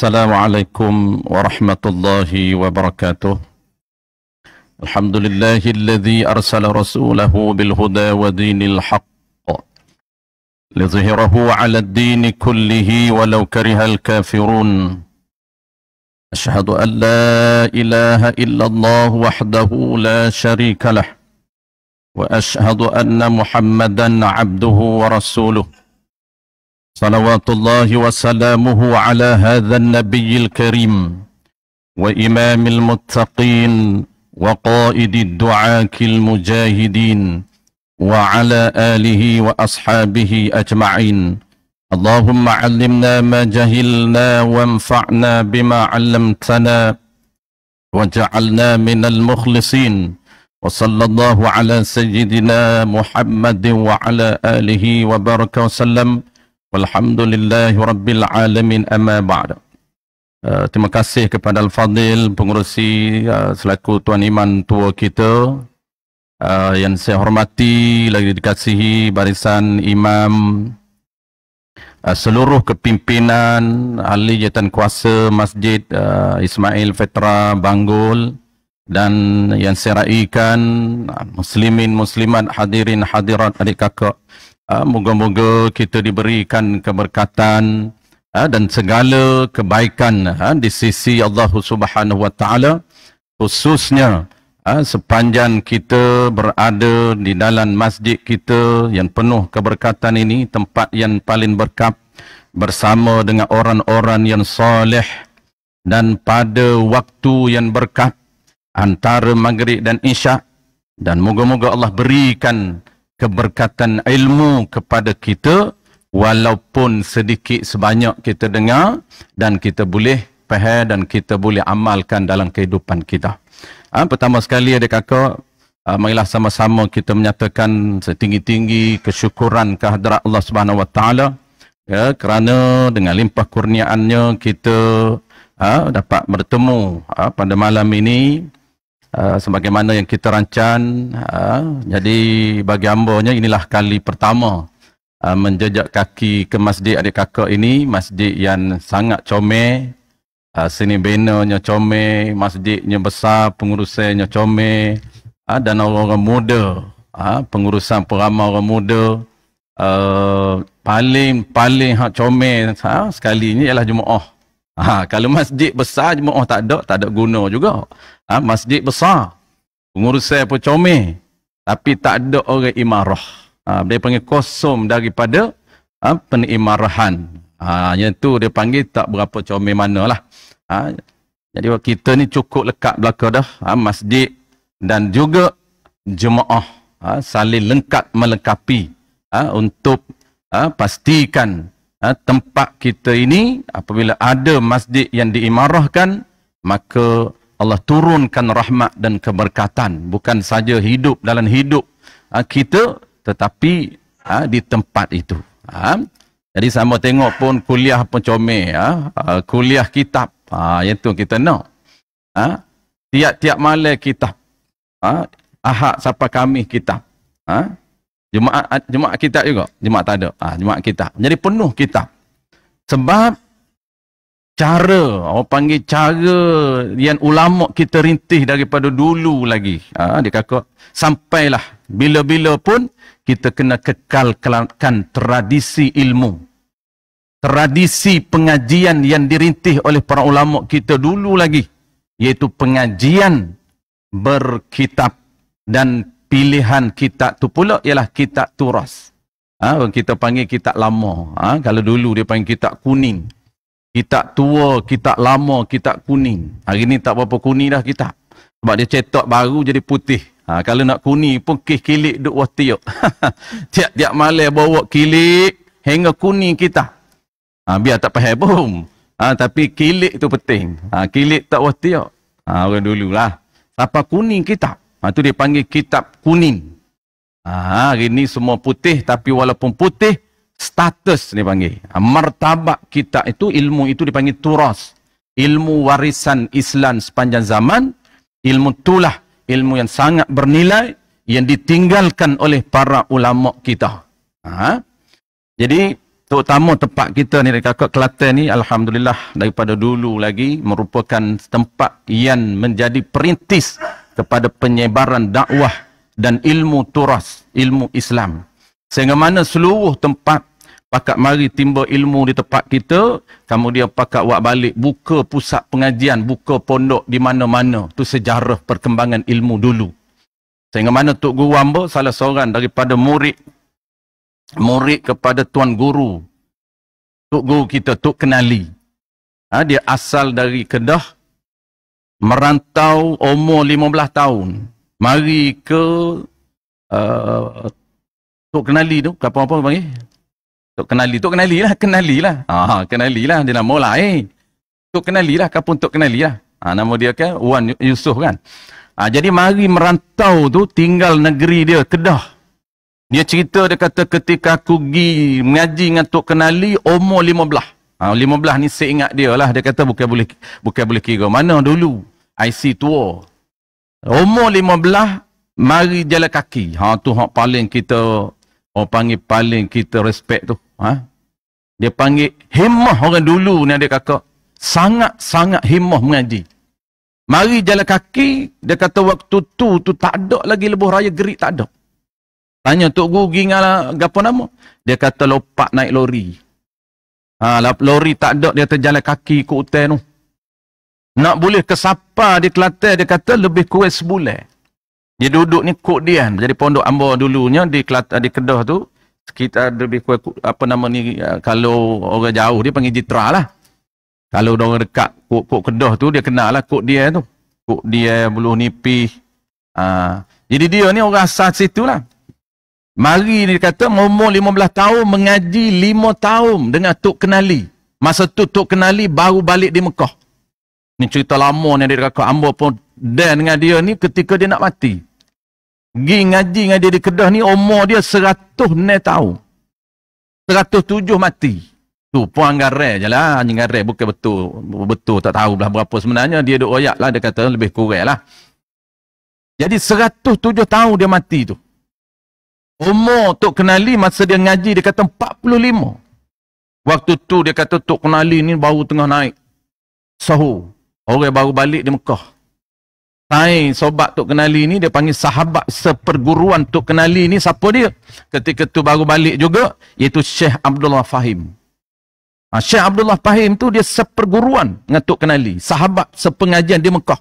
السلام عليكم ورحمة الله وبركاته الحمد لله الذي أرسل رسوله بالهدى ودين الحق لظهره على الدين كله ولو كره الكافرون أشهد أن لا إله إلا الله وحده لا شريك له وأشهد أن محمدا عبده ورسوله صلوات الله وسلامه على هذا النبي الكريم وإمام المتقين وقائد الدعاة المجاهدين وعلى آله وأصحابه أجمعين اللهم علمنا ما جهلنا وانفعنا بما علمتنا وجعلنا من المخلصين وصلى الله على سيدنا محمد وعلى آله وبارك وسلم Walhamdulillahi Rabbil Alamin Amma Ba'da uh, Terima kasih kepada Al-Fadhil Pengurusi uh, selaku Tuan Iman Tua kita uh, Yang saya hormati Lagi dikasihi barisan Imam uh, Seluruh kepimpinan Ahli jatuan kuasa Masjid uh, Ismail Fetra Banggol Dan yang saya raikan uh, Muslimin Muslimat hadirin hadirat adik kakak Ah, moga-moga kita diberikan keberkatan ah, dan segala kebaikan ah, di sisi Allah Subhanahu Wa Taala khususnya sepanjang kita berada di dalam masjid kita yang penuh keberkatan ini tempat yang paling berkat bersama dengan orang-orang yang soleh dan pada waktu yang berkat antara maghrib dan isya, dan moga-moga Allah berikan keberkatan ilmu kepada kita walaupun sedikit sebanyak kita dengar dan kita boleh faham dan kita boleh amalkan dalam kehidupan kita. Ha, pertama sekali adik kakak, ha, marilah sama-sama kita menyatakan setinggi-tinggi kesyukuran kehadrat Allah Subhanahu Wa ya kerana dengan limpah kurniaannya kita ha, dapat bertemu ha, pada malam ini Ah, sebagaimana yang kita rancang uh, ah, jadi bagi ambonya inilah kali pertama uh, menjejak kaki ke masjid adik kakak ini masjid yang sangat comel uh, seni benarnya comel masjidnya besar pengurusannya comel uh, dan orang-orang muda uh, pengurusan peramah orang muda Uh, paling paling hak comel ha, sekali ini ialah Jumaah. Ha, kalau masjid besar jemaah oh, tak ada, tak ada guna juga. Ha, masjid besar. pengurus saya pun comel. Tapi tak ada orang imarah. Ha, dia panggil kosom daripada ha, penimarahan. Ha, yang tu dia panggil tak berapa comel mana lah. Ha, jadi kita ni cukup lekat belakang dah. Ha, masjid dan juga jemaah. Ha, saling lengkap melengkapi. Ha, untuk ha, pastikan Ha, tempat kita ini apabila ada masjid yang diimarahkan maka Allah turunkan rahmat dan keberkatan bukan saja hidup dalam hidup ha, kita tetapi ha, di tempat itu jadi sama tengok pun kuliah pun comel kuliah kitab yang tu kita nak tiap-tiap malam kitab ahad sampai kami kitab Jemaat ah, jemaat kitab juga. Jemaat tak ada. Ah, ha, jemaat kita Jadi penuh kitab. Sebab cara, orang panggil cara yang ulama kita rintih daripada dulu lagi. Ah, ha, dia kata, sampailah bila-bila pun kita kena kekalkan tradisi ilmu. Tradisi pengajian yang dirintih oleh para ulama kita dulu lagi. Iaitu pengajian berkitab dan pilihan kita tu pula ialah kita turas. Ha, kita panggil kita lama. Ha, kalau dulu dia panggil kita kuning. kita tua, kita lama, kita kuning. Hari ni tak berapa kuning dah kita. Sebab dia cetak baru jadi putih. Ha, kalau nak kuning pun kis kilik duk wah tiuk. Tiap-tiap malam bawa kilik hingga kuning kita. Ha, biar tak payah boom. Ha, tapi kilik tu penting. Ha, kilik tak wah tiuk. Ha, orang dulu lah. Apa kuning kita. Itu ha, dia panggil kitab kuning. Ha, hari ini semua putih tapi walaupun putih, status dia panggil. Ha, martabak kitab itu, ilmu itu dipanggil turas. Ilmu warisan Islam sepanjang zaman. Ilmu itulah ilmu yang sangat bernilai yang ditinggalkan oleh para ulama kita. Ha? Jadi, terutama tempat kita ni dari kakak Kelantan ni, Alhamdulillah daripada dulu lagi merupakan tempat yang menjadi perintis kepada penyebaran dakwah dan ilmu turas, ilmu Islam. Sehingga mana seluruh tempat pakat mari timba ilmu di tempat kita, kemudian pakat buat balik buka pusat pengajian, buka pondok di mana-mana. Itu sejarah perkembangan ilmu dulu. Sehingga mana Tok Guru Amba salah seorang daripada murid, murid kepada Tuan Guru, Tok Guru kita, Tok Kenali. Ha, dia asal dari Kedah, merantau umur 15 tahun mari ke uh, Tok Kenali tu kapal apa panggil Tok Kenali Tok Kenali lah Kenali lah ah, Kenali lah dia nama lah eh Tok Kenali lah kapun Tok Kenali lah ah, nama dia kan Wan Yusuf kan ah, jadi mari merantau tu tinggal negeri dia Kedah dia cerita dia kata ketika aku pergi mengaji dengan Tok Kenali umur 15 Ha, 15 ni seingat dia lah. Dia kata bukan boleh bukan boleh kira mana dulu. IC tua. Umur lima belah, mari jalan kaki. Ha tu hak paling kita orang panggil paling kita respect tu. Ha? Dia panggil himmah orang dulu ni ada kakak. Sangat-sangat himmah mengaji. Mari jalan kaki, dia kata waktu tu tu tak ada lagi lebuh raya gerik tak ada. Tanya Tok Guru Gingal apa ah, nama? Dia kata lopak naik lori. Ha, lori tak ada, dia terjalan kaki ke hutan tu. Nak boleh ke Sapa di Kelantan, dia kata lebih kurang sebulan. Dia duduk ni kok dia. Jadi pondok ambo dulunya di Kelantan, di Kedah tu. Sekitar lebih kurang, apa nama ni, eh, kalau orang jauh dia panggil Jitra lah. Kalau orang dekat kok, kok Kedah tu, dia kenal lah kok dia tu. Kok dia buluh nipih. Aa. Ah. Jadi dia ni orang asal situ lah. Mari dia kata umur 15 tahun mengaji 5 tahun dengan Tok Kenali. Masa tu Tok Kenali baru balik di Mekah. Ni cerita lama ni dia kakak ambo pun dan dengan dia ni ketika dia nak mati. Gi ngaji dengan dia di Kedah ni umur dia seratus ni tahu. Seratus tujuh mati. Tu pun anggar je lah. Anjing bukan betul. Betul tak tahu belah berapa sebenarnya. Dia duk royak lah. Dia kata lebih kurang lah. Jadi seratus tujuh tahun dia mati tu. Umur Tok Kenali masa dia ngaji dia kata empat puluh lima. Waktu tu dia kata Tok Kenali ni baru tengah naik. Sahur. Orang yang baru balik di Mekah. Tai sobat Tok Kenali ni, dia panggil sahabat seperguruan Tok Kenali ni, siapa dia? Ketika tu baru balik juga, iaitu Syekh Abdullah Fahim. Ha, Syekh Abdullah Fahim tu dia seperguruan dengan Tok Kenali. Sahabat sepengajian di Mekah.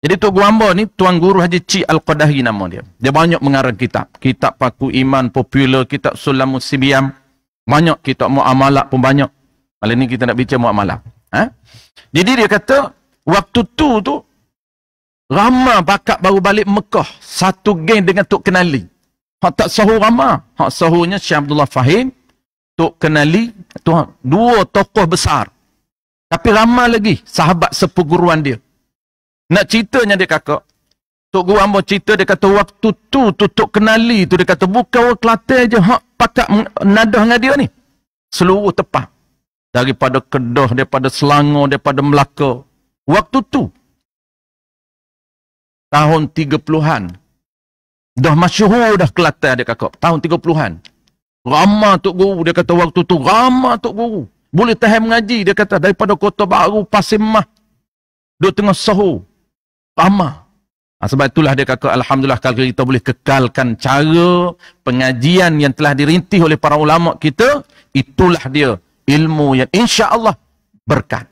Jadi Tok Guamba ni Tuan Guru Haji Cik Al-Qadahi nama dia. Dia banyak mengarang kitab. Kitab Paku Iman popular, kitab Sulamus Sibiam. Banyak kitab Mu'amalak pun banyak. Malah ni kita nak bincang Mu'amalak. Ha? Jadi dia kata, waktu tu tu, Rama bakat baru balik Mekah. Satu geng dengan Tok Kenali. Hak tak sahur Rama. Hak sahurnya Syed Abdullah Fahim. Tok Kenali. tu Dua tokoh besar. Tapi Rama lagi. Sahabat sepuguruan dia. Nak ceritanya dia kakak. Tok Guru Amor cerita dia kata waktu tu tutup kenali tu dia kata buka orang Kelantan je hak pakat nadah dengan dia ni. Seluruh tepat daripada Kedah, daripada Selangor, daripada Melaka. Waktu tu, tahun 30-an, dah masyhur dah Kelantan dia kakak, tahun 30-an. Ramah Tok Guru, dia kata waktu tu, ramah Tok Guru. Boleh tahan mengaji, dia kata, daripada Kota Baru, Pasir Mah. Dia tengah sahur. Ramah. Ha, sebab itulah dia kata, Alhamdulillah kalau kita boleh kekalkan cara pengajian yang telah dirintih oleh para ulama kita, itulah dia ilmu yang insya-Allah berkat.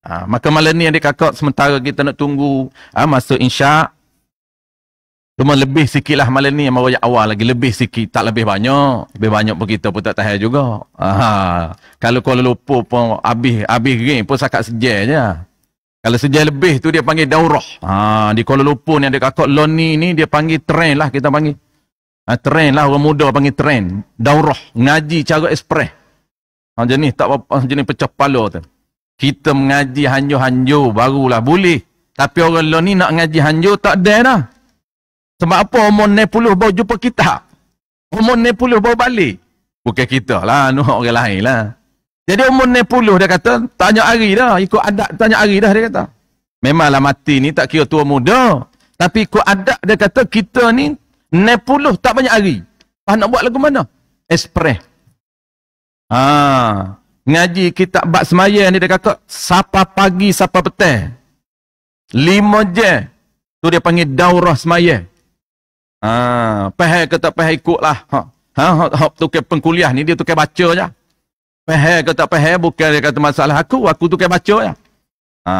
Ha, maka malam ni adik kakak sementara kita nak tunggu ha, masa insya Cuma lebih sikit lah malam ni yang baru awal lagi. Lebih sikit, tak lebih banyak. Lebih banyak pun kita pun tak tahan juga. Aha. Kalau Kuala Lumpur pun habis, habis ring pun sakat sejar je. Kalau sejar lebih tu dia panggil daurah. Ha, di Kuala Lumpur ni ada kakak Loni ni dia panggil tren lah kita panggil. Ha, tren lah orang muda panggil tren. Daurah. Ngaji cara ekspres. Ha, jenis tak jenis pecah pala tu. Kita mengaji hanyo-hanyo barulah boleh. Tapi orang lain ni nak ngaji hanyo tak ada dah. Sebab apa umur puluh baru jumpa kita? Umur puluh baru balik. Bukan kita lah, no, orang lain lah. Jadi umur puluh dia kata, tanya hari dah. Ikut adat tanya hari dah dia kata. Memanglah mati ni tak kira tua muda. Tapi ikut adat dia kata kita ni puluh tak banyak hari. Ah, nak buat lagu mana? Express. Ha. Ngaji kitab bak semaya ni dia kata siapa pagi siapa petang. Lima je. Tu dia panggil daurah semaya. Ha, pahal ke tak pahal ikutlah. Ha. Ha, ha, ha tukar pengkuliah ni dia tukar baca je. Pahal ke tak pahal bukan dia kata masalah aku, aku tukar baca je. Ha,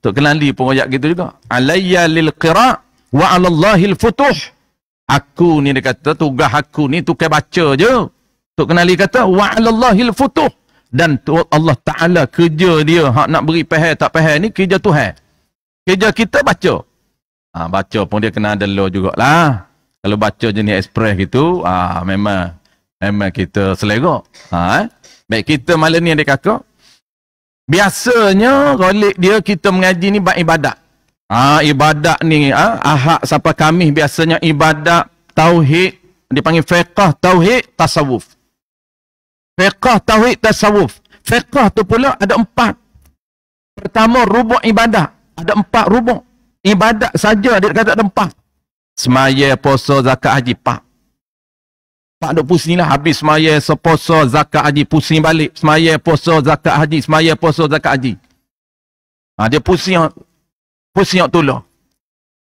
tu kenali pun ayat gitu juga. Alayya lil qira futuh. Aku ni dia kata tugas aku ni tukar baca je. Tok Kenali kata, wa'alallahil futuh. Dan Allah Ta'ala kerja dia, hak nak beri pahal tak pahal ni, kerja Tuhan. Kerja kita baca. Ha, baca pun dia kena ada law jugalah. Kalau baca jenis ekspres gitu, ah ha, memang memang kita selera. Ha, eh? Baik kita malam ni adik kakak. Biasanya rolik dia kita mengaji ni buat ibadat. Ha, ibadat ni ha, ahak sampai kami biasanya ibadat tauhid dipanggil fiqah tauhid tasawuf. Fiqah tauhid tasawuf. Fiqah tu pula ada empat. Pertama rubuk ibadah. Ada empat rubuk. Ibadah saja dia kata ada empat. Semaya, poso zakat, haji, pak. Pak duk pusing lah. Habis semaya, seposo zakat, haji, pusing balik. Semaya, poso zakat, haji. Semaya, poso zakat, haji. Ha, dia pusing. Pusing yang tulah.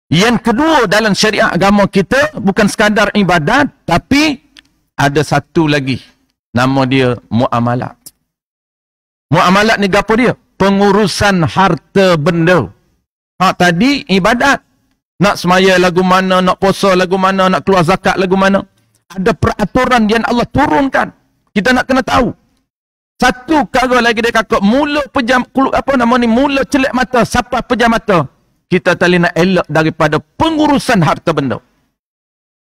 Yang kedua dalam syariah agama kita bukan sekadar ibadat tapi ada satu lagi. Nama dia muamalat. Muamalat ni apa dia? Pengurusan harta benda. Hak tadi ibadat. Nak semaya lagu mana, nak puasa lagu mana, nak keluar zakat lagu mana. Ada peraturan yang Allah turunkan. Kita nak kena tahu. Satu kata lagi dia kata, mula pejam, apa nama ni, mula celik mata, siapa pejam mata. Kita tak nak elak daripada pengurusan harta benda.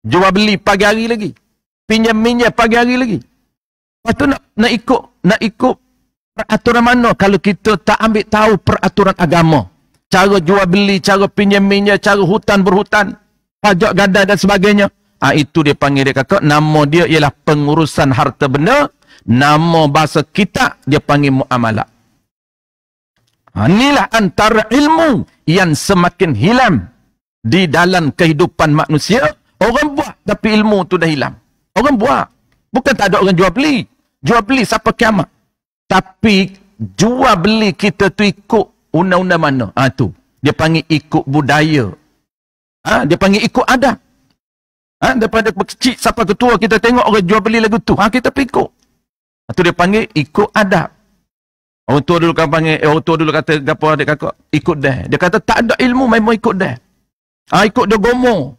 Jual beli pagi hari lagi. Pinjam minyak pagi hari lagi. Lepas tu nak, nak ikut nak ikut peraturan mana kalau kita tak ambil tahu peraturan agama. Cara jual beli, cara pinjam minyak, cara hutan berhutan, pajak gadai dan sebagainya. Ha, itu dia panggil dia kata, nama dia ialah pengurusan harta benda. Nama bahasa kita dia panggil mu'amalat. Ha, inilah antara ilmu yang semakin hilang di dalam kehidupan manusia. Orang buat tapi ilmu tu dah hilang. Orang buat Bukan tak ada orang jual beli. Jual beli siapa kiamat. Tapi jual beli kita tu ikut undang-undang mana? Ha, tu. Dia panggil ikut budaya. Ha, dia panggil ikut adat. Ha, daripada kecil siapa ketua kita tengok orang jual beli lagu tu. Ha, kita pergi ikut. Itu ha, dia panggil ikut adat. Orang tua dulu kan panggil, eh, orang tua dulu kata, apa adik kakak? Ikut dah. Dia kata, tak ada ilmu, memang ikut dah. Ha, ikut dia gomong.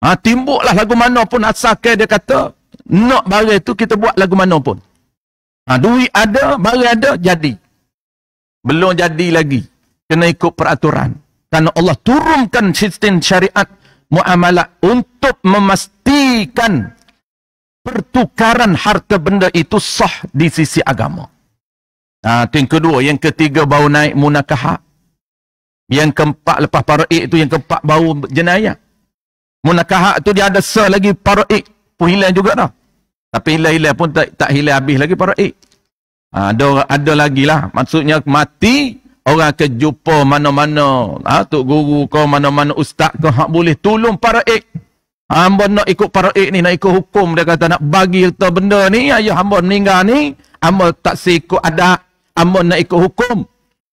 Ha, timbuklah lagu mana pun asalkan dia kata, nak barang itu kita buat lagu mana pun. Ha, duit ada, barang ada, jadi. Belum jadi lagi. Kena ikut peraturan. Kerana Allah turunkan sistem syariat muamalah untuk memastikan pertukaran harta benda itu sah di sisi agama. Ha, itu yang kedua. Yang ketiga bau naik munakahak. Yang keempat lepas paraik itu yang keempat bau jenayah. Munakahak itu dia ada sah lagi paraik. Puhilan juga dah. Tapi hilal-hilal pun tak, tak hilal habis lagi para eik. Eh. Ha, ada, ada lagi lah. Maksudnya mati, orang akan jumpa mana-mana. Ha, Tok Guru kau, mana-mana ustaz kau, hak boleh tolong para eik. Eh. Hamba nak ikut para eik eh ni, nak ikut hukum. Dia kata nak bagi harta benda ni, ayah hamba meninggal ni. Hamba tak seikut ada Hamba nak ikut hukum.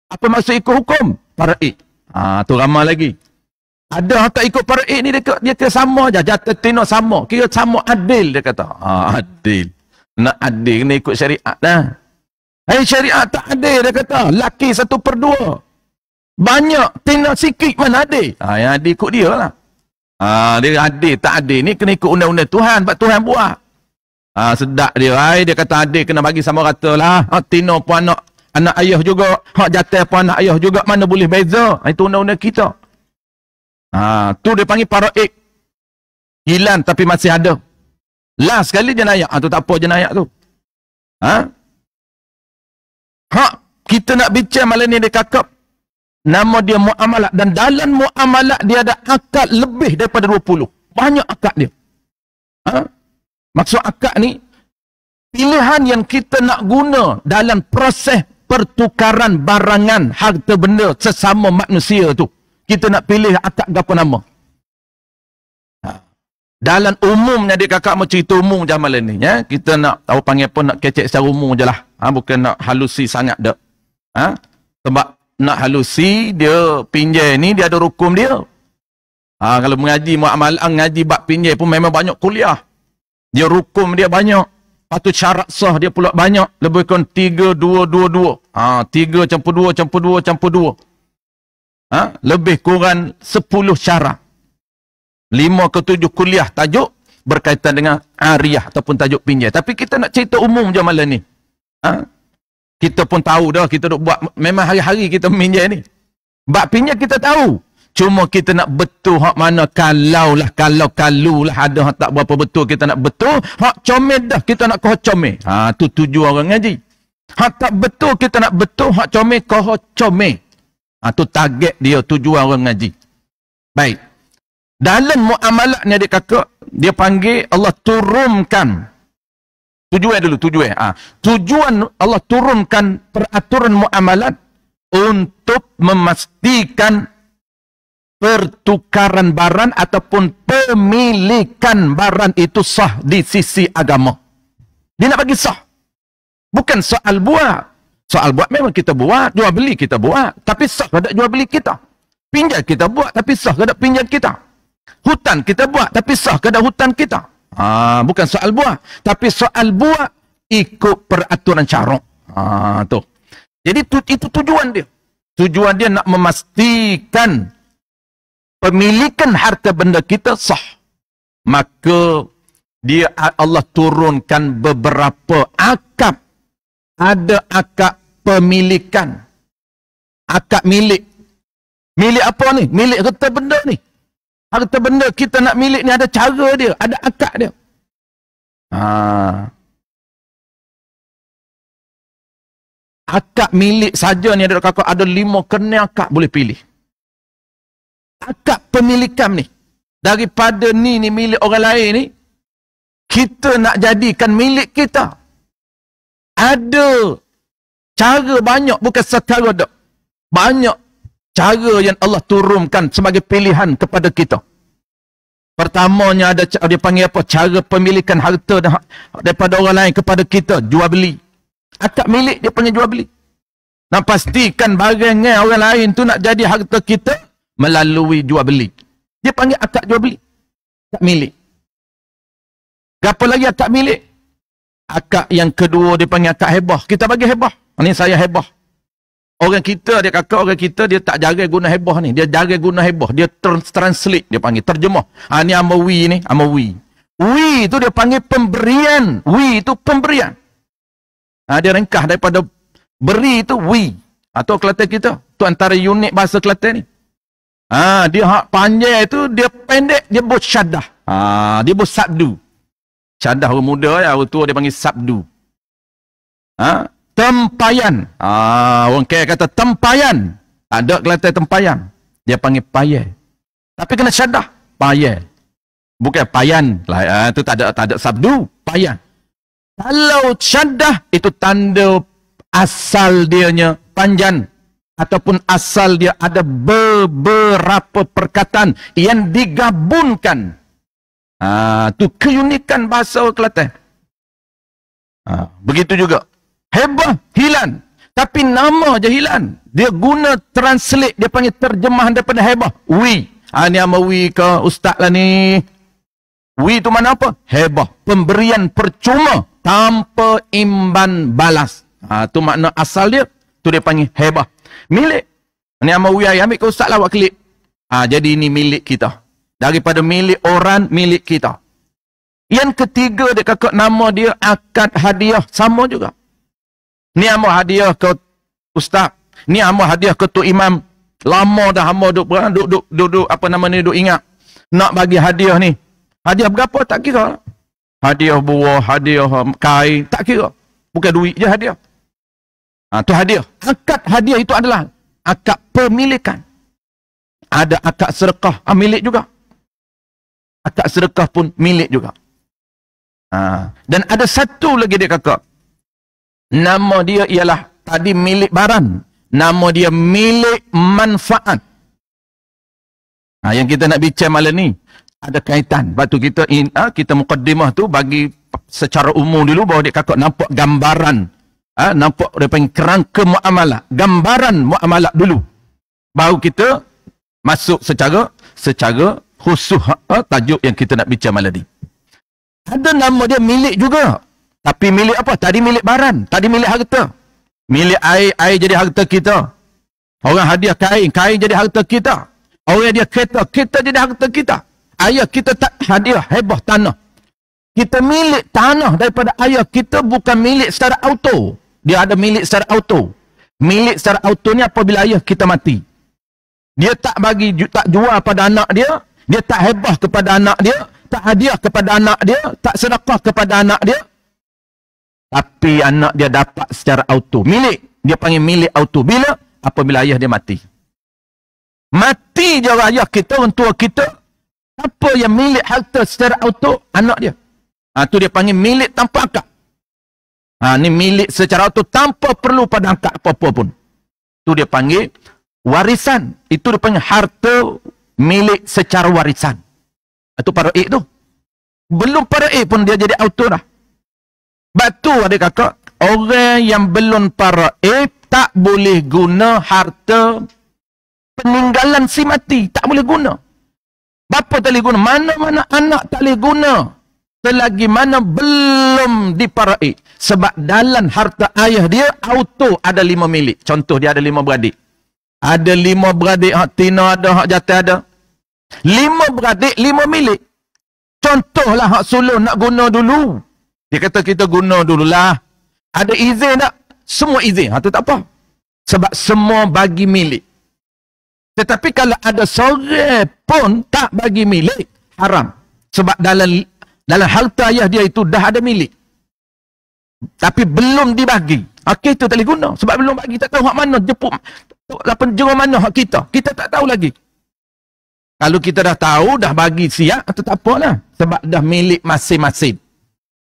Apa maksud ikut hukum? Para eik. Ha, tu ramai lagi ada tak ikut para eh, ni dia, dia kira sama je jatuh tino sama kira sama adil dia kata ha, adil nak adil kena ikut syariat dah Hei eh, syariat tak ada dia kata. Laki satu per dua. Banyak. Tengah sikit mana ada. Ah, ha, yang ada ikut dia lah. Ha, dia ada tak ada. Ni kena ikut undang-undang Tuhan. Sebab Tuhan buat. Ha, sedap dia. Hai, dia kata ada kena bagi sama rata lah. Ha, tina pun anak, anak ayah juga. Hak jatah pun anak ayah juga. Mana boleh beza. Ha, itu undang-undang kita. Ha, tu dia panggil paraik. Hilang tapi masih ada. Last sekali jenayah. Ha, tu tak apa jenayah tu. Ha? Hak kita nak bincang malam ni dia kakak. Nama dia Mu'amalat. Dan dalam Mu'amalat dia ada akad lebih daripada 20. Banyak akad dia. Ha? Maksud akad ni, pilihan yang kita nak guna dalam proses pertukaran barangan harta benda sesama manusia tu kita nak pilih akak gapo nama. Ha. Dalam umumnya dia kakak mau cerita umum je malam ni. Ya? Kita nak tahu panggil pun nak kecek secara umum je lah. Ha? Bukan nak halusi sangat dek. Ha? Sebab nak halusi dia pinjai ni dia ada rukum dia. Ha, kalau mengaji mu'amal, ah, mengaji bak pinjai pun memang banyak kuliah. Dia rukum dia banyak. Lepas tu syarat sah dia pula banyak. Lebih kurang tiga, dua, dua, dua. Ha, tiga campur dua, campur dua, campur dua ha? lebih kurang 10 syarah. 5 ke 7 kuliah tajuk berkaitan dengan ariah ataupun tajuk pinjai. Tapi kita nak cerita umum je malam ni. Ha? Kita pun tahu dah, kita duk buat memang hari-hari kita pinjai ni. Bak pinjai kita tahu. Cuma kita nak betul hak mana kalau lah, kalau kalu lah ada hak tak berapa betul kita nak betul. Hak comel dah, kita nak kau comel. Ha, tu tujuh orang ngaji. Hak tak betul kita nak betul, hak comel kau comel. Itu ah, ha, target dia, tujuan orang ngaji. Baik. Dalam muamalat ni adik kakak, dia panggil Allah turunkan. Tujuan dulu, tujuan. Ha. Tujuan Allah turunkan peraturan muamalat untuk memastikan pertukaran barang ataupun pemilikan barang itu sah di sisi agama. Dia nak bagi sah. Bukan soal buah, Soal buat memang kita buat, jual beli kita buat. Tapi sah ke tak jual beli kita? Pinjam kita buat tapi sah ke tak pinjam kita? Hutan kita buat tapi sah ke tak hutan kita? Ha, bukan soal buat. Tapi soal buat ikut peraturan syarung. Ha, tu. Jadi tu, itu tujuan dia. Tujuan dia nak memastikan pemilikan harta benda kita sah. Maka dia Allah turunkan beberapa akab ada akad pemilikan. Akad milik. Milik apa ni? Milik harta benda ni. Harta benda kita nak milik ni ada cara dia, ada akad dia. Ha. Akad milik saja ni ada kakak ada lima kena akad boleh pilih. Akad pemilikan ni. Daripada ni ni milik orang lain ni. Kita nak jadikan milik kita ada cara banyak bukan sekarang dah. Banyak cara yang Allah turunkan sebagai pilihan kepada kita. Pertamanya ada dia panggil apa? Cara pemilikan harta ha-, daripada orang lain kepada kita. Jual beli. Akad milik dia panggil jual beli. Nak pastikan barang orang lain tu nak jadi harta kita melalui jual beli. Dia panggil akad jual beli. Akad milik. Apa lagi akad milik? akak yang kedua dia panggil akak hebah. Kita bagi hebah. Ini saya hebah. Orang kita dia kakak orang kita dia tak jaga guna hebah ni. Dia jaga guna hebah. Dia translate dia panggil terjemah. Ha, ini ama we ni, ama we. We tu dia panggil pemberian. Wi tu pemberian. Ha, dia rengkah daripada beri tu we. Atau ha, kelata kita. Tu antara unit bahasa kelata ni. Ha, dia hak panjang tu dia pendek dia bersyadah. Ha, dia bersabdu. Cadah orang muda ya, orang tua dia panggil sabdu. Ha? Tempayan. Ah, orang kaya kata tempayan. Ada kelata tempayan. Dia panggil payah. Tapi kena cadah. Payah. Bukan payan. Lah, ha? itu tak ada, tak ada sabdu. Payan. Kalau cadah, itu tanda asal dianya panjang, Ataupun asal dia ada beberapa perkataan yang digabungkan Ha, tu keunikan bahasa Kelantan. Ha, begitu juga. Hebah hilan. Tapi nama je hilan. Dia guna translate. Dia panggil terjemahan daripada hebah. Wi. Ha, ni nama wi ke ustaz lah ni. Wi tu mana apa? Hebah. Pemberian percuma. Tanpa imban balas. Ha, tu makna asal dia. Tu dia panggil hebah. Milik. Ni nama wi ayah. Ambil ke ustaz lah buat klip. Ha, jadi ini milik kita daripada milik orang milik kita. Yang ketiga dia kata nama dia akad hadiah sama juga. Ni amo hadiah ke ustaz. Ni amo hadiah ke tu imam. Lama dah hamba duk berang duk, duk duk apa nama ni duk ingat. Nak bagi hadiah ni. Hadiah berapa tak kira. Hadiah buah, hadiah kain tak kira. Bukan duit je hadiah. Ha, tu hadiah. Akad hadiah itu adalah akad pemilikan. Ada akad serkah, ha, milik juga akad sedekah pun milik juga. Ha. Dan ada satu lagi dia kata. Nama dia ialah tadi milik baran. Nama dia milik manfaat. Ha, yang kita nak bincang malam ni ada kaitan. Batu kita in, ha, kita mukadimah tu bagi secara umum dulu bahawa dia kata nampak gambaran. Ha, nampak dia panggil kerangka muamalat. Gambaran muamalat dulu. Baru kita masuk secara secara khusus ha, tajuk yang kita nak bincang malam ni. Ada nama dia milik juga. Tapi milik apa? Tadi milik baran. Tadi milik harta. Milik air, air jadi harta kita. Orang hadiah kain, kain jadi harta kita. Orang dia kereta, kita jadi harta kita. Ayah kita tak hadiah hebah tanah. Kita milik tanah daripada ayah kita bukan milik secara auto. Dia ada milik secara auto. Milik secara auto ni apabila ayah kita mati. Dia tak bagi tak jual pada anak dia, dia tak hebah kepada anak dia, tak hadiah kepada anak dia, tak sedekah kepada anak dia. Tapi anak dia dapat secara auto, milik. Dia panggil milik auto. Bila? Apabila ayah dia mati. Mati je ayah kita, orang tua kita. Siapa yang milik harta secara auto? Anak dia. Ha, tu dia panggil milik tanpa akad. Ha, ni milik secara auto tanpa perlu pada angkat apa-apa pun. Tu dia panggil warisan. Itu dia panggil harta milik secara warisan. Itu para ik tu. Belum para ik pun dia jadi auto lah. Sebab tu ada kata, orang yang belum para ik tak boleh guna harta peninggalan si mati. Tak boleh guna. Bapa tak boleh guna? Mana-mana anak tak boleh guna? Selagi mana belum di para diparaik. Sebab dalam harta ayah dia, auto ada lima milik. Contoh dia ada lima beradik. Ada lima beradik, hak tina ada, hak jatah ada. Lima beradik, lima milik. Contohlah hak sulung nak guna dulu. Dia kata kita guna dululah. Ada izin tak? Semua izin. Itu ha, tak apa. Sebab semua bagi milik. Tetapi kalau ada seorang pun tak bagi milik, haram. Sebab dalam dalam hal ayah dia itu dah ada milik. Tapi belum dibagi. Okey, ha, itu tak boleh guna. Sebab belum bagi, tak tahu hak mana. Jepuk, lapan jeruk mana hak kita. Kita tak tahu lagi. Kalau kita dah tahu, dah bagi siap, atau tak apalah. Sebab dah milik masing-masing.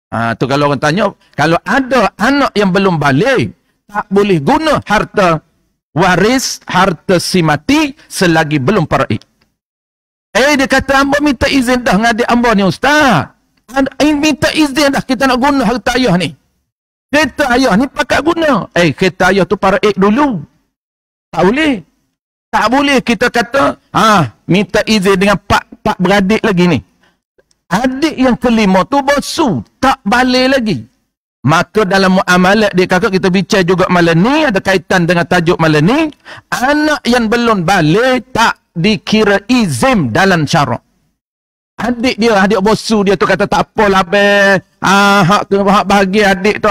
Ha, tu kalau orang tanya, kalau ada anak yang belum balik, tak boleh guna harta waris, harta si mati selagi belum peraih. Eh, dia kata, Amba minta izin dah dengan adik Amba ni, Ustaz. Eh, Minta izin dah kita nak guna harta ayah ni. Kereta ayah ni pakai guna. Eh, kereta ayah tu paraik dulu. Tak boleh. Tak boleh kita kata, ha, minta izin dengan pak pak beradik lagi ni. Adik yang kelima tu bosu, tak balik lagi. Maka dalam muamalat dia kakak kita bincang juga malam ni ada kaitan dengan tajuk malam ni, anak yang belum balik tak dikira izin dalam syarak. Adik dia, adik bosu dia tu kata tak apalah be. Ah, hak hak bagi adik tu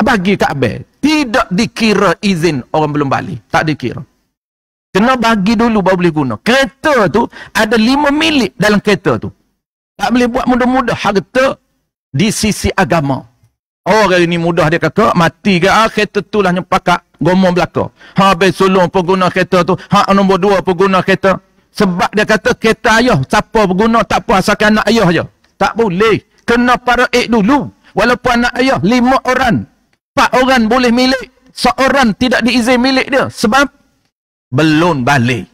bagi kat be. Tidak dikira izin orang belum balik, tak dikira. Kena bagi dulu baru boleh guna. Kereta tu ada lima milik dalam kereta tu. Tak boleh buat mudah-mudah harta di sisi agama. Orang oh, ini mudah dia kata, mati ke ah, kereta tu lah nyepakak, gomong belaka. Ha, habis sulung pengguna kereta tu, hak nombor dua pengguna kereta. Sebab dia kata kereta ayah, siapa pengguna tak apa asalkan anak ayah je. Tak boleh. Kena para ek dulu. Walaupun anak ayah lima orang, empat orang boleh milik, seorang tidak diizinkan milik dia. Sebab belum balik.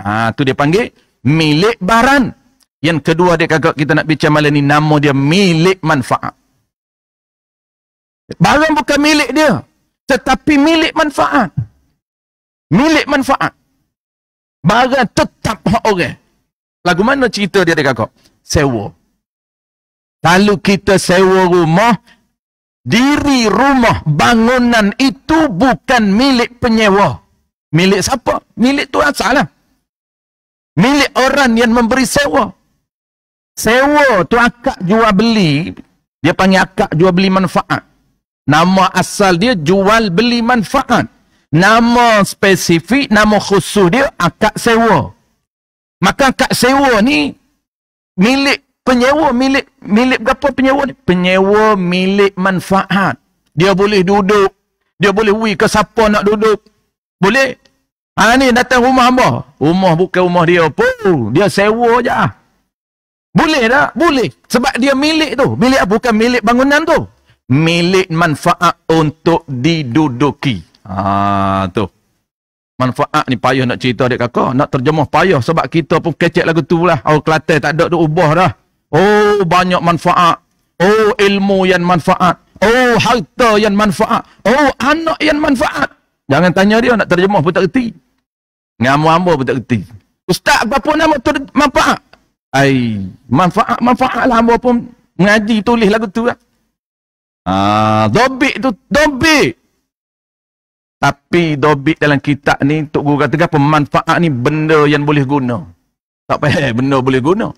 Ha, tu dia panggil milik baran. Yang kedua dia kata kita nak bicara malam ni nama dia milik manfaat. Barang bukan milik dia. Tetapi milik manfaat. Milik manfaat. Barang tetap hak orang. Lagu mana cerita dia dia kata Sewa. Lalu kita sewa rumah. Diri rumah bangunan itu bukan milik penyewa. Milik siapa? Milik tu lah. Milik orang yang memberi sewa. Sewa tu akak jual beli. Dia panggil akak jual beli manfaat. Nama asal dia jual beli manfaat. Nama spesifik, nama khusus dia akak sewa. Maka akak sewa ni milik penyewa, milik milik berapa penyewa ni? Penyewa milik manfaat. Dia boleh duduk. Dia boleh wui ke siapa nak duduk. Boleh? Ha ni datang rumah hamba. Rumah bukan rumah dia pun. Dia sewa je ah. Boleh tak? Boleh. Sebab dia milik tu. Milik apa? Bukan milik bangunan tu. Milik manfaat untuk diduduki. Ha tu. Manfaat ni payah nak cerita adik kakak. Nak terjemah payah. Sebab kita pun kecek lagu tu lah. Oh Kelantan tak ada tu ubah dah. Oh banyak manfaat. Oh ilmu yang manfaat. Oh harta yang manfaat. Oh anak yang manfaat. Jangan tanya dia nak terjemah pun tak reti. Ngamu-ambu pun tak reti. Ustaz apa pun nama tu manfaat. Ai, manfaat manfaat lah hamba pun mengaji tulis lagu tu lah. Ah, dobik tu dobik. Tapi dobik dalam kitab ni Tok Guru kata apa? Manfaat ni benda yang boleh guna. Tak payah benda boleh guna.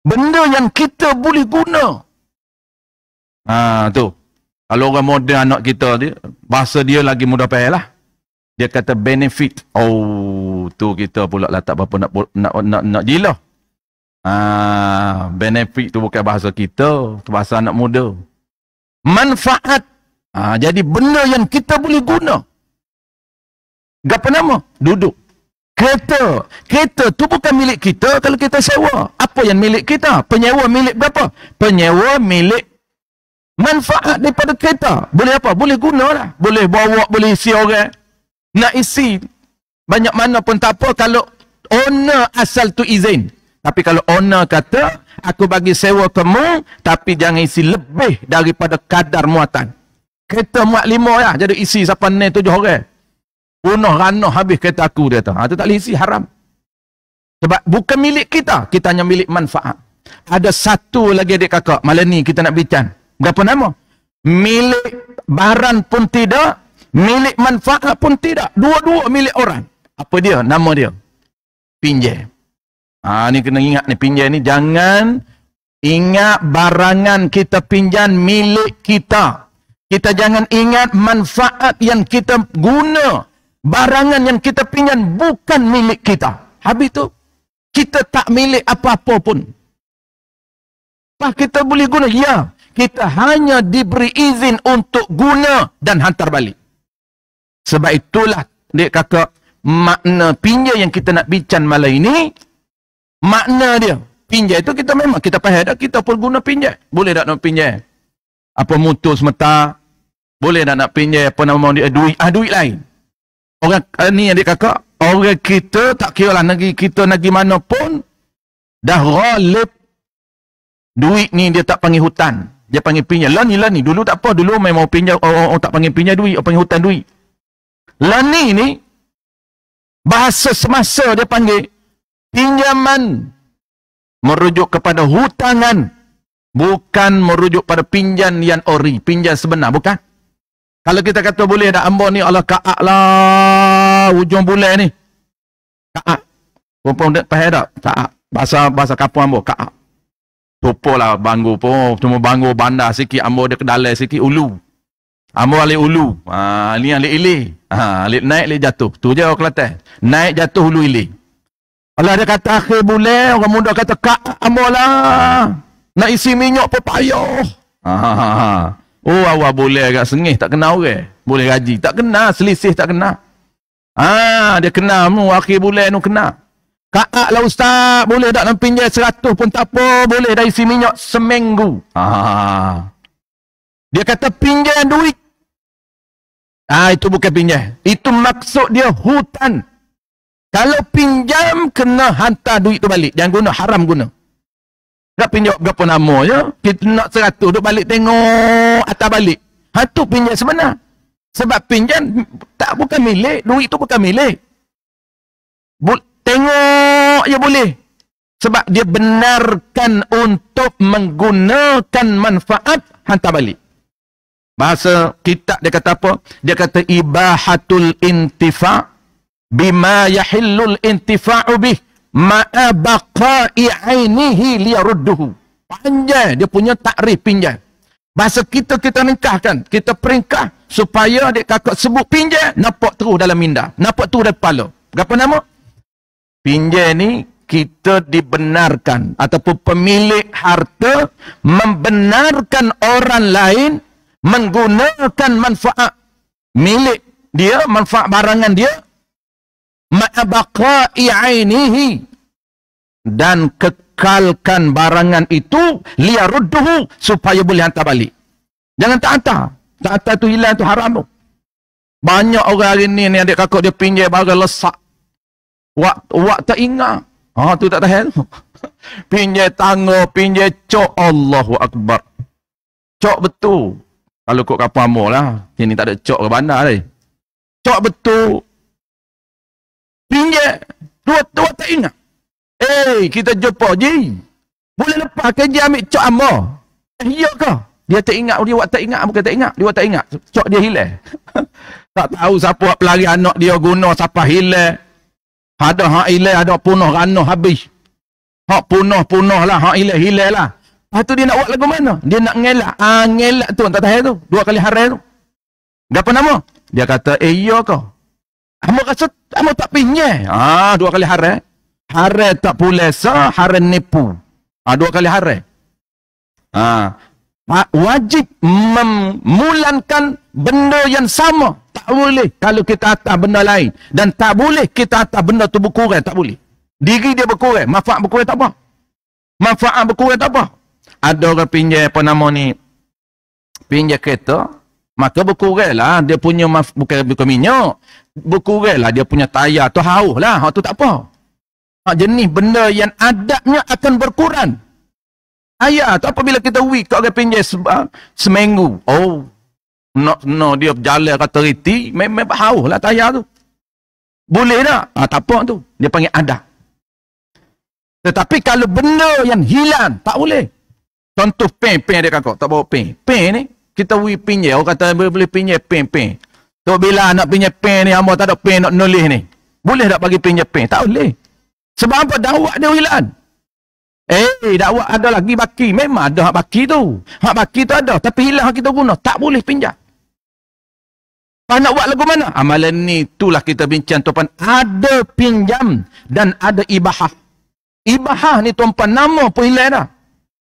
Benda yang kita boleh guna. Ah, tu. Kalau orang moden anak kita ni, bahasa dia lagi mudah payah lah. Dia kata benefit. Oh, tu kita pula lah tak apa-apa nak, nak, nak, nak jilah. Ah, benefit tu bukan bahasa kita, tu bahasa anak muda. Manfaat. Ah, jadi benda yang kita boleh guna. Gapa nama? Duduk. Kereta. Kereta tu bukan milik kita kalau kita sewa. Apa yang milik kita? Penyewa milik berapa? Penyewa milik manfaat daripada kereta. Boleh apa? Boleh guna lah. Boleh bawa, boleh isi orang. Nak isi banyak mana pun tak apa kalau owner asal tu izin. Tapi kalau owner kata, aku bagi sewa kamu, tapi jangan isi lebih daripada kadar muatan. Kereta muat lima lah. Jadi isi siapa ni tujuh orang. Punah ranah habis kereta aku dia tu. Ha, tak boleh isi haram. Sebab bukan milik kita. Kita hanya milik manfaat. Ada satu lagi adik kakak. Malam ni kita nak bincang. Berapa nama? Milik baran pun tidak. Milik manfaat pun tidak. Dua-dua milik orang. Apa dia? Nama dia. Pinjai. Ha, ni kena ingat ni. Pinjai ni jangan ingat barangan kita pinjam milik kita. Kita jangan ingat manfaat yang kita guna. Barangan yang kita pinjam bukan milik kita. Habis tu, kita tak milik apa-apa pun. Apa kita boleh guna? Ya, kita hanya diberi izin untuk guna dan hantar balik. Sebab itulah dia kakak makna pinjai yang kita nak bincang malam ini, makna dia. pinjai itu kita memang, kita faham dah, kita pun guna pinjai. Boleh tak nak pinjai? Apa mutu semata? Boleh tak nak pinjai? apa nama dia? Duit, ah, duit lain. Orang ah, ni yang dia kakak. orang kita tak kira lah negeri kita negeri mana pun, dah ralip duit ni dia tak panggil hutan. Dia panggil pinjam. lani lani Dulu tak apa. Dulu memang mau pinjam. Oh, oh, oh, tak panggil pinjam duit. Oh, panggil hutang duit. Lani ni Bahasa semasa dia panggil. Pinjaman. Merujuk kepada hutangan. Bukan merujuk pada pinjam yang ori. Pinjam sebenar. Bukan. Kalau kita kata boleh dah ambo ni Allah ka'ak lah. Ujung bulan ni. Ka'ak. Perempuan dia pahaya tak? Ka'ak. Bahasa, bahasa kapuan, ambo. Ka'ak. Popo lah bangu pun. Cuma bangu bandar sikit. Ambo dia kedalai sikit. Ulu. Ambo alik ulu. Ha, ni alik ilih. Ha, alik naik, alik jatuh. Tu je orang Kelantan. Naik, jatuh, ulu ilih. Alah dia kata akhir boleh. Orang muda kata, Kak, ambo lah. Nak isi minyak pun payah. Ha, ha, ha, ha. Oh, awak boleh agak sengih. Tak kenal ke? Boleh gaji. Tak kenal. Selisih tak kenal. Ha, dia kenal. Akhir boleh nu kenal. Kakak lah ustaz. Boleh tak nampin je seratus pun tak apa. Boleh dah isi minyak seminggu. Ah. Dia kata pinjam duit. Ah Itu bukan pinjam. Itu maksud dia hutan. Kalau pinjam, kena hantar duit tu balik. Jangan guna, haram guna. Tak pinjam berapa nama je. Kita nak seratus, duduk balik tengok atas balik. Hantu pinjam sebenarnya. Sebab pinjam tak bukan milik. Duit tu bukan milik. Tengok je boleh. Sebab dia benarkan untuk menggunakan manfaat hantar balik. Bahasa kita dia kata apa? Dia kata ibahatul intifa bima yahillul intifa'u bih ma'a baqa'i ainihi liyarudduhu. Panjang dia punya takrif pinjai Bahasa kita kita nikahkan, kita peringkah supaya dia kakak sebut pinjam nampak terus dalam minda, nampak terus dalam kepala. Berapa nama? Pinjai ni kita dibenarkan ataupun pemilik harta membenarkan orang lain menggunakan manfaat milik dia, manfaat barangan dia. Ma'abaqai aynihi dan kekalkan barangan itu liarudduhu supaya boleh hantar balik. Jangan tak hantar. Tak hantar tu hilang tu haram tu. Banyak orang hari ni ni adik kakak dia pinjai barang lesak. Wak wak tak ingat. Ha tu tak tahan. pinjai tangga, pinjai cok Allahu akbar. Cok betul. Kalau kok kapo amolah, sini tak ada cok ke bandar ni. Cok betul. Pinjai dua dua tak ingat. Eh, kita jumpa ji. Boleh lepas kerja ambil cok amo. Eh, iya ke? Dia tak ingat, dia tak ingat, bukan tak ingat, dia tak ingat. Cok dia hilang. tak tahu siapa pelari anak dia guna siapa hilang. Ada hak ilai, ada punah ranuh habis. Hak punah-punah lah, hak ilai, hilai lah. Lepas tu dia nak buat lagu mana? Dia nak ngelak. Ah, ngelak tu, tak tahu tu. Dua kali harai tu. Gapa nama? Dia kata, eh, iya kau. Amu rasa, amu tak pinye. Ah, dua kali harai. Harai tak pulesa, harai nipu. Ah, dua kali harai. Ah, wajib memulankan benda yang sama. Tak boleh kalau kita atas benda lain. Dan tak boleh kita atas benda tu berkurang. Tak boleh. Diri dia berkurang. Manfaat berkurang tak apa. Manfaat berkurang tak apa. Ada orang pinjam apa nama ni. Pinjam kereta. Maka berkurang lah. Dia punya maf- bukan, bukan minyak. Berkurang lah. Dia punya tayar tu haus lah. Itu tak apa. Ha, jenis benda yang adabnya akan berkurang. Ayah tu bila kita wik kat orang pinjai se, uh, seminggu. Oh. No, no dia berjalan kat teriti. Memang me, hauh lah tayar tu. Boleh tak? Ha, tak apa tu. Dia panggil ada. Tetapi kalau benda yang hilang, tak boleh. Contoh pen, pen dia kakak. Tak bawa pen. Pen ni, kita wik pinjai. Orang kata boleh, boleh pinjai pen, pen. Tu bila nak pinjai pen ni, amat tak ada pen nak nulis ni. Boleh tak bagi pinjai pen? Tak boleh. Sebab apa? Dawak dia hilang. Eh, dakwah ada lagi baki. Memang ada hak baki tu. Hak baki tu ada. Tapi hilang hak kita guna. Tak boleh pinjam. Pak nak buat lagu mana? Amalan ni itulah kita bincang tuan-tuan. Ada pinjam dan ada ibahah. Ibahah ni tuan-tuan nama pun hilang dah.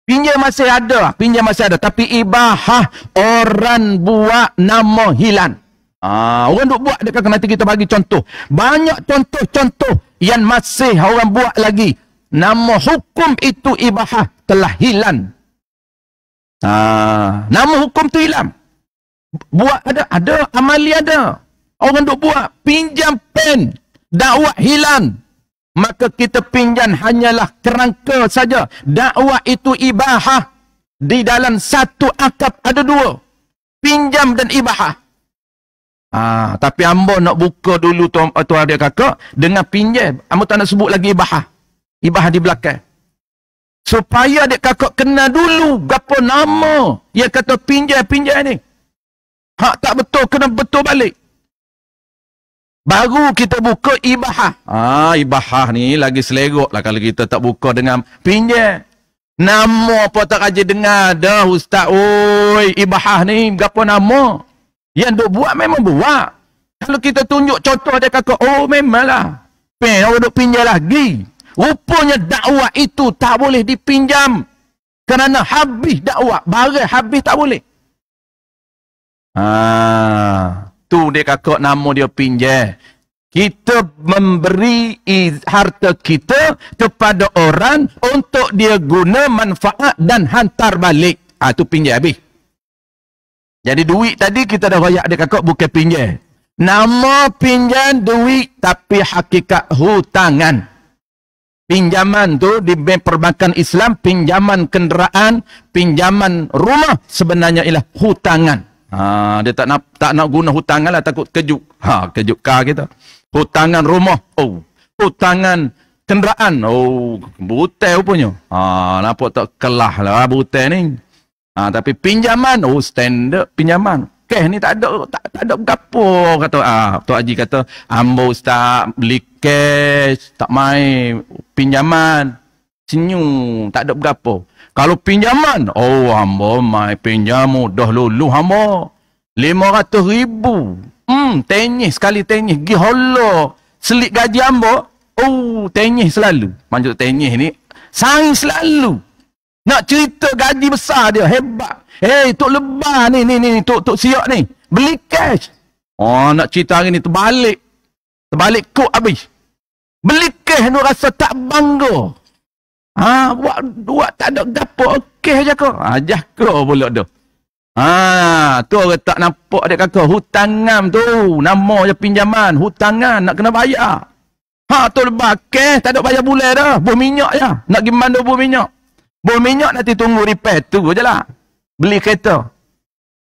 Pinjam masih ada. Pinjam masih ada. Tapi ibahah orang buat nama hilang. Ah, ah orang duk buat dekat nanti kita bagi contoh. Banyak contoh-contoh yang masih orang buat lagi nama hukum itu ibahah telah hilang. Ha, nama hukum itu hilang. Buat ada, ada amali ada. Orang duk buat pinjam pen dakwah hilang. Maka kita pinjam hanyalah kerangka saja. Dakwah itu ibahah. Di dalam satu akad ada dua. Pinjam dan ibahah. Ah, tapi ambo nak buka dulu tu, tu adik kakak dengan pinjam. Ambo tak nak sebut lagi ibahah ibah di belakang. Supaya dia kakak kenal dulu gapo nama yang kata pinjai-pinjai ni. Hak tak betul kena betul balik. Baru kita buka ibahah. Ah, ibahah ni lagi selerok lah kalau kita tak buka dengan pinjai. Nama apa tak aja dengar dah ustaz. Oi, ibahah ni gapo nama? Yang duk buat memang buat. Kalau kita tunjuk contoh dia kakak, oh memanglah. Pen orang duk pinjai lagi. Rupanya dakwah itu tak boleh dipinjam. Kerana habis dakwah. Barang habis tak boleh. Ah, tu dia kakak nama dia pinjam. Kita memberi harta kita kepada orang untuk dia guna manfaat dan hantar balik. Ah, tu pinjam habis. Jadi duit tadi kita dah bayar dia kakak bukan pinjam. Nama pinjam duit tapi hakikat hutangan pinjaman tu di perbankan Islam, pinjaman kenderaan, pinjaman rumah sebenarnya ialah hutangan. Ha, dia tak nak tak nak guna hutangan lah takut kejuk. Ha, kejuk ka kita. Hutangan rumah. Oh, hutangan kenderaan. Oh, butai rupanya. Ha, nampak tak kelah lah ah, butai ni. Ha, tapi pinjaman, oh standard pinjaman. Keh ni tak ada tak, tak ada gapo kata ah ha, Tok Haji kata ambo ustaz beli cash, tak main pinjaman, senyum, tak ada berapa. Kalau pinjaman, oh hamba main pinjamu dah lulu hamba. Lima ratus ribu. Hmm, tenyih sekali tenyih. Gihola, selit gaji hamba. Oh, tenyih selalu. Manjut tenyih ni, sangis selalu. Nak cerita gaji besar dia, hebat. Hei, eh, tok lebah ni, ni, ni, tok, tok siok ni. Beli cash. Oh, nak cerita hari ni terbalik. Terbalik kok habis. Belikeh nu rasa tak bangga. Ha, buat dua tak ada gapo okey aja kau. Ha, jah kau pula tu. Ha, tu orang tak nampak dia kata hutangan tu, nama je pinjaman, hutangan nak kena bayar. Ha, tu lebah tak ada bayar bulan dah, buah minyak ya. Nak pergi mana buah minyak? Buah minyak nanti tunggu repair tu je lah. Beli kereta.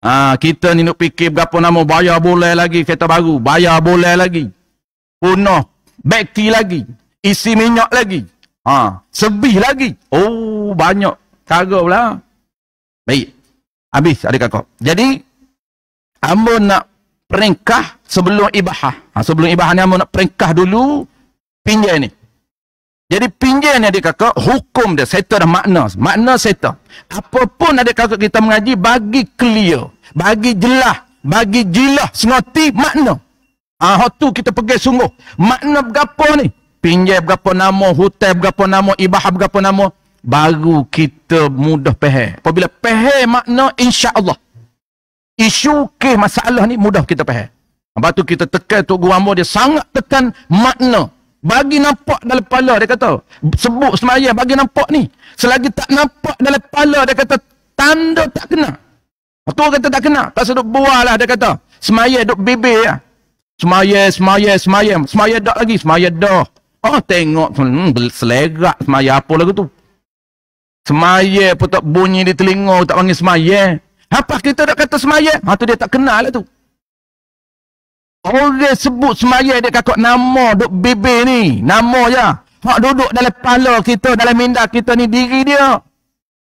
Ha, kita ni nak fikir berapa nama bayar boleh lagi kereta baru, bayar boleh lagi punah beki lagi isi minyak lagi ha sebih lagi oh banyak cara pula baik habis adik kakak jadi ambo nak peringkah sebelum ibahah ha, sebelum ibahah ni ambo nak peringkah dulu pinjai ni jadi pinjai ni adik kakak hukum dia seta dah makna makna seta apapun adik kakak kita mengaji bagi clear bagi jelas bagi jelas sengerti makna Ah hot tu kita pergi sungguh. Makna bergapo ni? Pinjam bergapo nama, hutang bergapo nama, ibah bergapo nama baru kita mudah peha. Apabila peha makna insya-Allah. Isu ke masalah ni mudah kita peha. Lepas tu kita tekan Tok Guru Amor dia sangat tekan makna. Bagi nampak dalam kepala dia kata. Sebut semaya bagi nampak ni. Selagi tak nampak dalam kepala dia kata tanda tak kena. Tu kata tak kena. Pasal duk buah lah dia kata. semaya duk bibir lah. Ya. Semaya, semaya, semaya. Semaya dah lagi. Semaya dah. Oh, tengok. Hmm, selerak semaya. Apa lagu tu? Semaya pun tak bunyi di telinga. Tak panggil semaya. Apa kita dah kata semaya? Ha, tu dia tak kenal lah tu. Orang sebut semaya dia kakak nama duk bibir ni. Nama je. Hak duduk dalam kepala kita, dalam minda kita ni diri dia.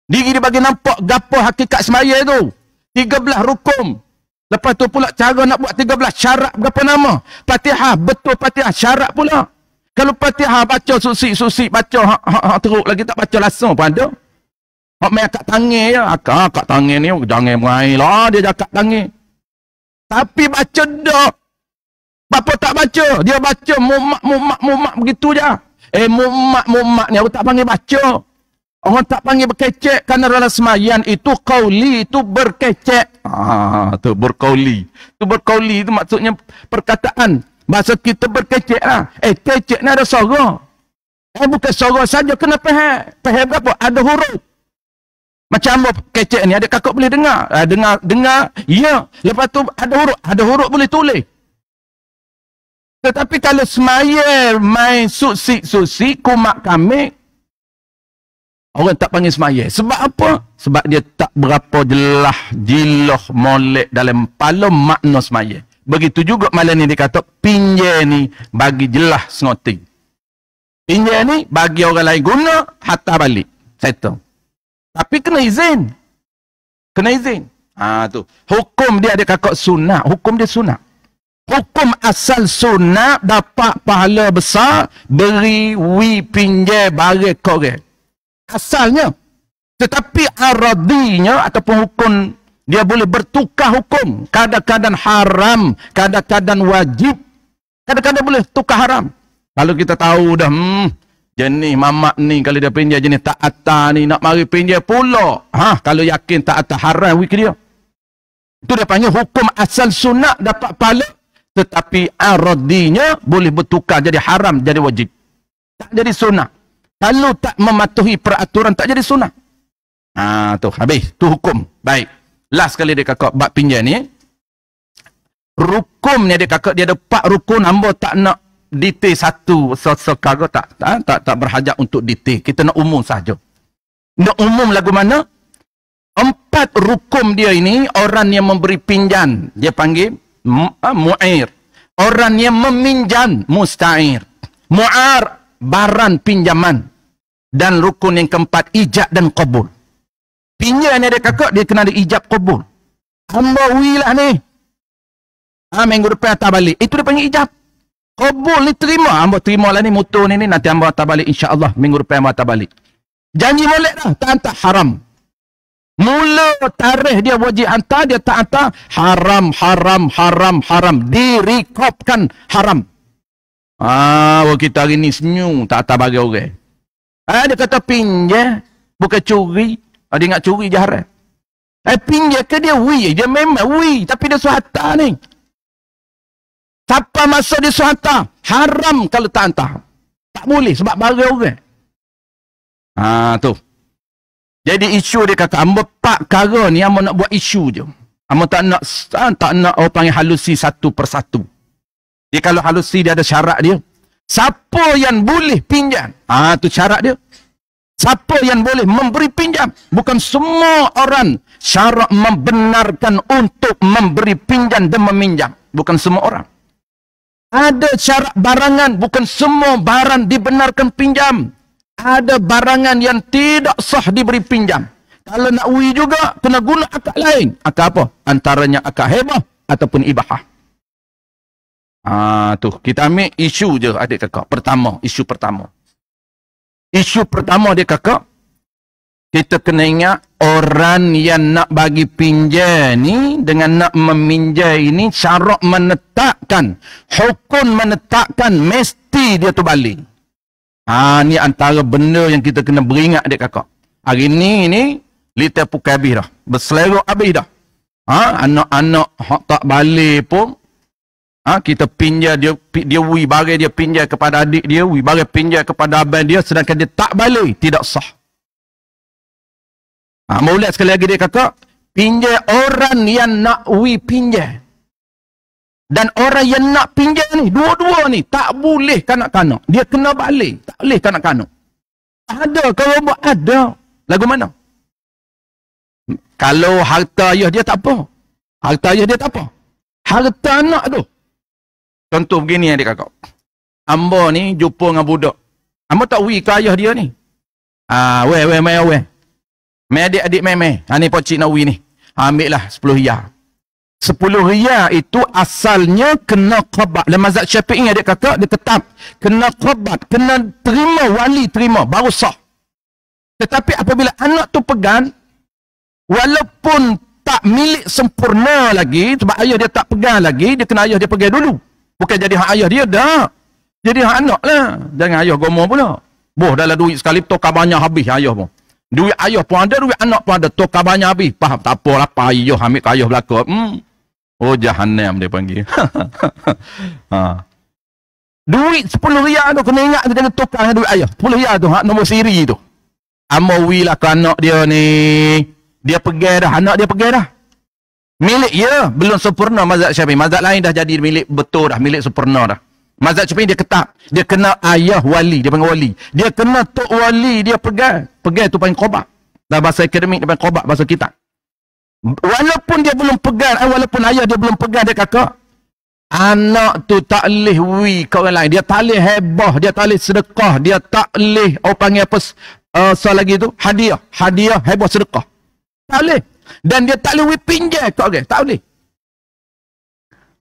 Diri dia bagi nampak gapo hakikat semaya tu. belah rukum. Lepas tu pula cara nak buat 13 syarat berapa nama? Fatihah, betul Fatihah syarat pula. Kalau Fatihah baca susi-susi baca ha, ha, ha, teruk lagi tak baca langsung pun ada. Hak main akak tangan ya. Akak ah, akak tangan ni oh, jangan main lah dia akak tangi Tapi baca dah. Bapa tak baca. Dia baca mumak mumak mumak begitu je. Eh mumak mumak ni aku tak panggil baca. Orang tak panggil berkecek kerana dalam semayan itu kauli itu berkecek. Ah, tu berkauli. Tu berkauli itu maksudnya perkataan. Bahasa kita berkecek lah. Eh, kecek ni ada suara. Eh, bukan suara saja. Kena pehek. Pehek apa? Ada huruf. Macam apa kecek ni? Ada kakak boleh dengar? Eh, dengar, dengar. Ya. Lepas tu ada huruf. Ada huruf boleh tulis. Tetapi kalau semayan main susik-susik, kumak kami, Orang tak panggil semaya. Sebab apa? Sebab dia tak berapa jelah jiloh molek dalam palo makna semaya. Begitu juga malam ni dia kata, pinjai ni bagi jelah sengoti. Pinjai ni bagi orang lain guna, hatta balik. Saya tahu. Tapi kena izin. Kena izin. Ha, tu. Hukum dia ada kakak sunat. Hukum dia sunat. Hukum asal sunat dapat pahala besar beri wi pinjai bagi korek asalnya tetapi aradinya ataupun hukum dia boleh bertukar hukum kadang-kadang haram kadang-kadang wajib kadang-kadang boleh tukar haram kalau kita tahu dah hmm, jenis mamak ni kalau dia pinjam jenis tak atas ni nak mari pinjam pula ha, kalau yakin tak atas haram wik dia itu dia panggil hukum asal sunat dapat pahala tetapi aradinya boleh bertukar jadi haram jadi wajib tak jadi sunat kalau tak mematuhi peraturan, tak jadi sunnah. Ah tu habis. Tu hukum. Baik. Last kali dia kakak bab pinjam ni. Eh. Rukum ni dia kakak dia ada pak rukun hamba tak nak detail satu sesekara tak, tak tak tak berhajat untuk detail. Kita nak umum saja. Nak umum lagu mana? Empat rukum dia ini orang yang memberi pinjam dia panggil eh, mu'ir. Orang yang meminjam musta'ir. Mu'ar baran pinjaman dan rukun yang keempat ijab dan qabul. Pinjaman ada kakak dia kena ada ijab qabul. Hamba wilah ni. Ha minggu depan hantar balik. Itu dia panggil ijab. Qabul ni terima. Hamba terima lah ni motor ni ni nanti hamba hantar balik insya-Allah minggu depan hamba hantar balik. Janji boleh dah, tak hantar haram. Mula tarikh dia wajib hantar, dia tak hantar. Haram, haram, haram, haram. Direkodkan haram. Ah, orang kita hari ni senyum tak atas bagi orang. Ah, dia kata pinjam bukan curi. Ah, dia ingat curi je haram. Eh, pinjam ke dia? Wui. Dia memang wui. Tapi dia suhata ni. Siapa masa dia suhata? Haram kalau tak hantar. Tak boleh sebab bagi orang. Ah, tu. Jadi isu dia kata, ambo pak kara ni ambo nak buat isu je. Ambo tak nak ah, tak nak orang panggil halusi satu persatu. Dia ya, kalau halusi dia ada syarat dia. Siapa yang boleh pinjam? Ah ha, tu syarat dia. Siapa yang boleh memberi pinjam? Bukan semua orang syarat membenarkan untuk memberi pinjam dan meminjam. Bukan semua orang. Ada syarat barangan, bukan semua barang dibenarkan pinjam. Ada barangan yang tidak sah diberi pinjam. Kalau nak wui juga, kena guna akak lain. Akak apa? Antaranya akal hebah ataupun ibahah. Ah tu kita ambil isu je adik kakak. Pertama, isu pertama. Isu pertama adik kakak kita kena ingat orang yang nak bagi pinjam ni dengan nak meminjam ini syarat menetapkan hukum menetapkan mesti dia tu balik. Ha ah, ni antara benda yang kita kena beringat adik kakak. Hari ni ni lita pukai habis dah. Berselerok habis dah. Ha anak-anak tak balik pun Ha, kita pinjam dia, dia wui barang dia pinjam kepada adik dia, wui barang pinjam kepada abang dia, sedangkan dia tak balik, tidak sah. Ha, maulid sekali lagi dia kata, pinjam orang yang nak wui pinjam. Dan orang yang nak pinjam ni, dua-dua ni, tak boleh kanak-kanak. Dia kena balik, tak boleh kanak-kanak. Ada, kalau buat ada, lagu mana? Kalau harta ayah dia tak apa. Harta ayah dia tak apa. Harta anak tu, Contoh begini adik kakak. Hamba ni jumpa dengan budak. Hamba tak wui ke ayah dia ni. Ah, weh weh mai weh. Mai adik adik mai mai. Ha ni pocik nak wui ni. Ha ambil 10 lah riyal. 10 riyal itu asalnya kena lama Dalam mazhab Syafi'i adik kakak dia tetap kena qabat, kena terima wali terima baru sah. Tetapi apabila anak tu pegang walaupun tak milik sempurna lagi sebab ayah dia tak pegang lagi dia kena ayah dia pegang dulu Bukan jadi hak ayah dia, dah. Jadi hak anak lah. Jangan ayah goma pula. Boh dalam duit sekali, tokah banyak habis ayah pun. Duit ayah pun ada, duit anak pun ada. Tokah banyak habis. Faham? Tak apa lah, Pak ayah ambil ke ayah belakang. Hmm. Oh, jahannam dia panggil. ha. Duit sepuluh riak tu, kena ingat dia jadi tokah dengan duit ayah. Sepuluh riak tu, hak nombor siri tu. Amawi lah ke anak dia ni. Dia pergi dah, anak dia pergi dah. Milik ya, belum sempurna mazhab Syafi'i. Mazhab lain dah jadi milik betul dah, milik sempurna dah. Mazhab Syafi'i dia ketat. Dia kena ayah wali, dia panggil wali. Dia kena tok wali, dia pegang. Pegang tu panggil qobak. Dalam bahasa akademik dia panggil qobak bahasa kita. Walaupun dia belum pegang, eh, walaupun ayah dia belum pegang dia kakak, anak tu tak leh wi ke orang lain. Dia tak leh hebah, dia tak leh sedekah, dia tak leh orang panggil apa uh, eh, soal lagi tu, hadiah. Hadiah heboh sedekah. Tak leh. Dan dia tak boleh pinjai kat orang. Tak boleh.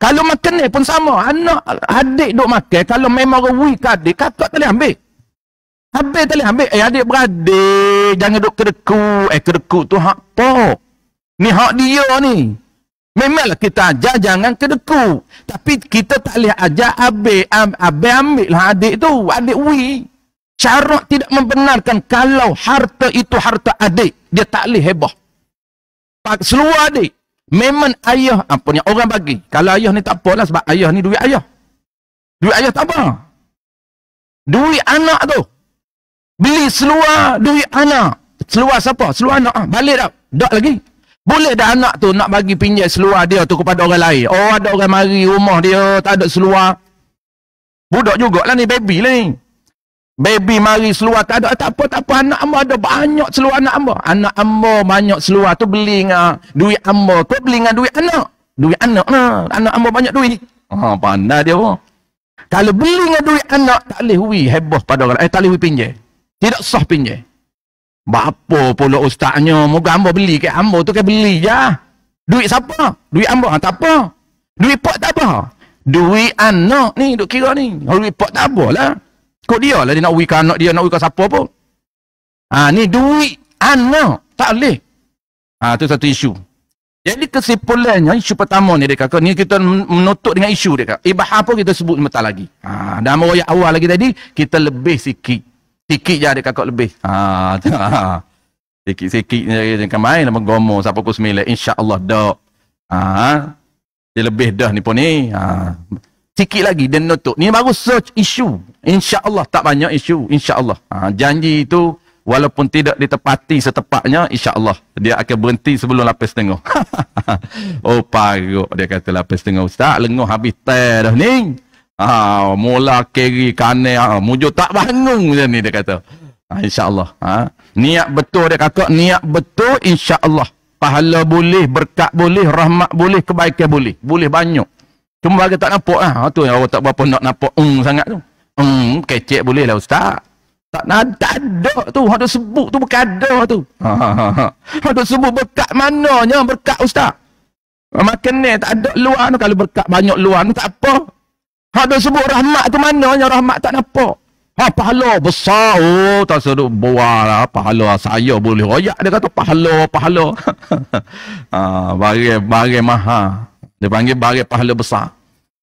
Kalau makan ni pun sama. Anak adik duk makan. Kalau memang orang wik adik, kakak tak boleh ambil. Habis tak boleh ambil. Eh adik beradik, jangan duk kereku. Eh kereku tu hak apa? Ni hak dia ni. Memanglah kita ajar jangan kedeku. Tapi kita tak boleh ajar abis, abis ambil lah adik tu. Adik wi. Cara tidak membenarkan kalau harta itu harta adik. Dia tak boleh hebah seluar adik. Memang ayah apa ah, ni orang bagi. Kalau ayah ni tak apalah sebab ayah ni duit ayah. Duit ayah tak apa. Duit anak tu. Beli seluar duit anak. Seluar siapa? Seluar anak. Ah, balik tak? Tak lagi. Boleh dah anak tu nak bagi pinjam seluar dia tu kepada orang lain. Oh ada orang mari rumah dia tak ada seluar. Budak jugalah ni baby lah ni. Baby mari seluar tak ada tak apa tak apa anak amba ada banyak seluar anak amba. Anak amba banyak seluar tu beli dengan duit amba. Kau beli dengan duit anak. Duit anak ha. Anak amba banyak duit. Ha pandai dia pun. Kalau beli dengan duit anak tak leh hui heboh pada orang. Eh tak leh hui pinjam. Tidak sah pinjam. Bapa pula ustaznya moga amba beli ke amba tu ke beli je. Ya. Duit siapa? Duit amba ha, tak apa. Duit pak tak apa. Duit anak ni duk kira ni. Duit pak tak apalah. Kok dia lah dia nak uikan anak dia, nak uikan siapa pun. Ha, ni duit anak. Tak boleh. Ha, tu satu isu. Jadi kesimpulannya, isu pertama ni dia kata. Ni kita menutup dengan isu dia kata. Ibah apa kita sebut mentah lagi. Ha, dalam royak awal lagi tadi, kita lebih sikit. Sikit je dia kata lebih. Ha, tu, ha. Sikit-sikit ni dia akan main nama gomo. Siapa pukul sembilan. InsyaAllah dah. Ha, ha, dia lebih dah ni pun ni. Ha. Sikit lagi dia menutup. Ni baru search isu. InsyaAllah tak banyak isu. InsyaAllah. Ha, janji itu walaupun tidak ditepati setepatnya, insyaAllah dia akan berhenti sebelum lapis tengah. oh, paruk dia kata lapis tengah. Ustaz, lenguh habis teh dah ni. Ha, mula kiri kanan. Ha, mujur tak bangun macam ni dia kata. Ha, InsyaAllah. Ha, niat betul dia kata. Niat betul insyaAllah. Pahala boleh, berkat boleh, rahmat boleh, kebaikan boleh. Boleh banyak. Cuma bagi tak nampak lah. Ha, tu yang orang tak berapa nak nampak. Um, sangat tu. Hmm, kecek boleh lah ustaz. Tak nak tak ada tu. Hak dok sebut tu bukan ada tu. Ha ha ha. sebut berkat mananya berkat ustaz. Makan ni tak ada luar ni kalau berkat banyak luar ni tak apa. Hak dok sebut rahmat tu mananya rahmat tak apa. Ha pahala besar. Oh tak sedut buah lah. Pahala saya boleh royak dia kata pahala pahala. ha bagi bagi maha. Dia panggil bagi pahala besar.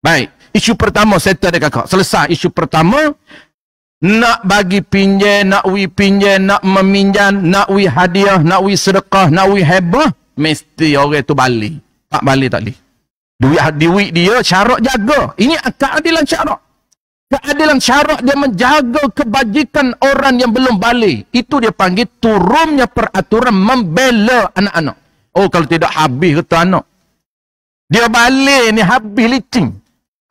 Baik. Isu pertama settle dekat kau. Selesai isu pertama nak bagi pinjai nak wi pinjai nak meminjam, nak wi hadiah, nak wi sedekah, nak wi hebah, mesti orang tu balik Tak balik tak boleh. Duit ha- duit dia syarat jaga. Ini keadilan syarat. Keadilan syarat dia menjaga kebajikan orang yang belum balik. Itu dia panggil turunnya peraturan membela anak-anak. Oh kalau tidak habis kata anak. Dia balik ni habis licin.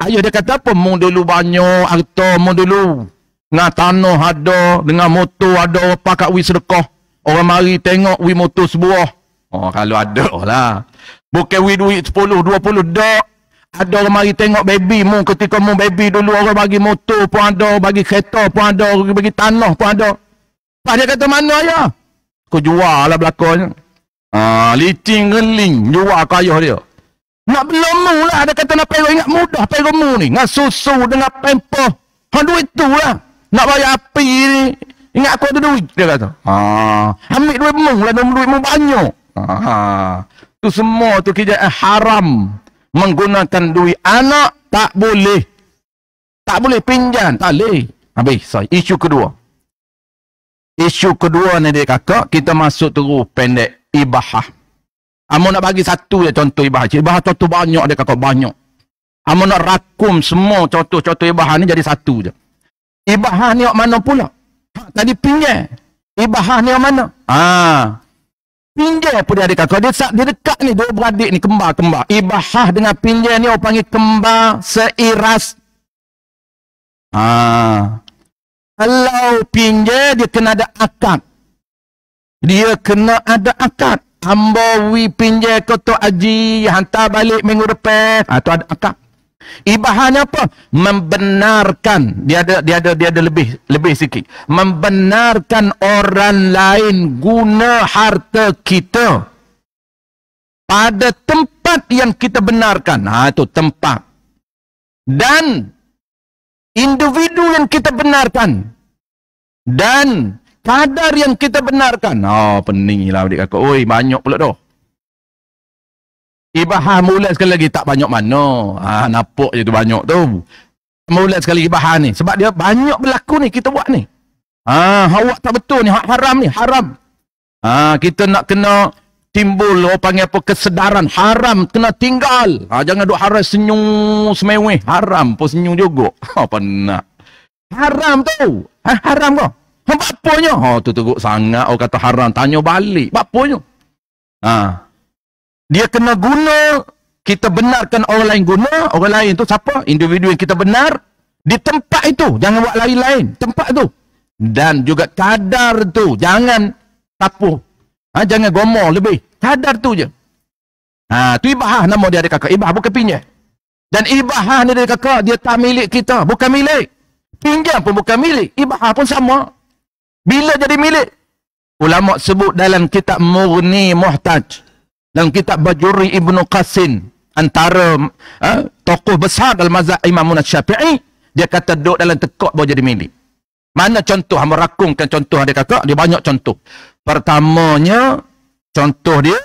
Ayah dia kata apa? Mung dulu banyak harta, mung dulu. Dengan tanah ada, dengan motor ada, apa kat wis sedekah. Orang mari tengok wis motor sebuah. Oh, kalau ada lah. Bukan wis duit dua puluh dok. Ada orang mari tengok baby mu ketika mu baby dulu orang bagi motor pun ada, bagi kereta pun ada, bagi tanah pun ada. Lepas dia kata mana ayah? Kau jual lah belakangnya. Ah, licin geling jual kaya dia. Nak belumu lah. Ada kata nak payung. Ingat mudah payungmu ni. nak susu, dengan pempoh. Ha, duit tu lah. Nak bayar api ni. Ingat aku ada duit. Dia kata. Ha, ambil duit mu lah. Duit mu banyak. Ha, ha. tu semua tu kejayaan haram. Menggunakan duit anak tak boleh. Tak boleh pinjam. Tak boleh. Habis. so Isu kedua. Isu kedua ni dia kakak. Kita masuk terus pendek. Ibahah. Amo nak bagi satu je contoh ibah. Ibah contoh banyak dia kakak banyak. Amo nak rakum semua contoh-contoh ibah ni jadi satu je. Ibah ha, ni yang mana pula? Ha, tadi pinjam. Ibah ha, ni yang mana? Ha. Pinjam pun dia kakak. Dia, dia dekat ni dua beradik ni kembar-kembar. Ibah ha, dengan pinjam ni orang panggil kembar seiras. Ha. Kalau pinjam dia kena ada akad. Dia kena ada akad. Hamba wi pinjai kotak haji hantar balik minggu depan. Ha, tu ada akak. Ibahannya apa? Membenarkan dia ada dia ada dia ada lebih lebih sikit. Membenarkan orang lain guna harta kita pada tempat yang kita benarkan. Ha tu tempat. Dan individu yang kita benarkan dan kadar yang kita benarkan. Oh, pening lah adik kakak. Oi, banyak pula dah. Ibahan ah, mulai sekali lagi tak banyak mana. Ha, ah, napok je tu banyak tu. Mulai sekali ibahan ni. Sebab dia banyak berlaku ni kita buat ni. Ha, awak tak betul ni. Hak haram ni. Haram. Ha, kita nak kena timbul orang panggil apa kesedaran. Haram kena tinggal. Ha, jangan duk haram senyum semeweh. Haram pun senyum juga. Apa nak? Haram tu. Ha, haram kau. Bapaknya. oh tu teruk sangat. Oh kata haram. Tanya balik. Bapaknya. Ha. Dia kena guna. Kita benarkan orang lain guna. Orang lain tu siapa? Individu yang kita benar. Di tempat itu. Jangan buat lain-lain. Tempat itu Dan juga kadar tu. Jangan tapuh. Ha, jangan gomor lebih. Kadar tu je. Ha, tu ibahah nama dia ada kakak. Ibah bukan pinjai Dan ibahah ni dari kakak. Dia tak milik kita. Bukan milik. Pinjam pun bukan milik. Ibahah pun sama. Bila jadi milik? Ulama sebut dalam kitab Murni Muhtaj. Dalam kitab Bajuri Ibn Qasin. Antara eh, tokoh besar dalam mazhab Imam Munad Syafi'i. Dia kata duduk dalam tekok boleh jadi milik. Mana contoh? Hamba rakungkan contoh dia kata. Dia banyak contoh. Pertamanya, contoh dia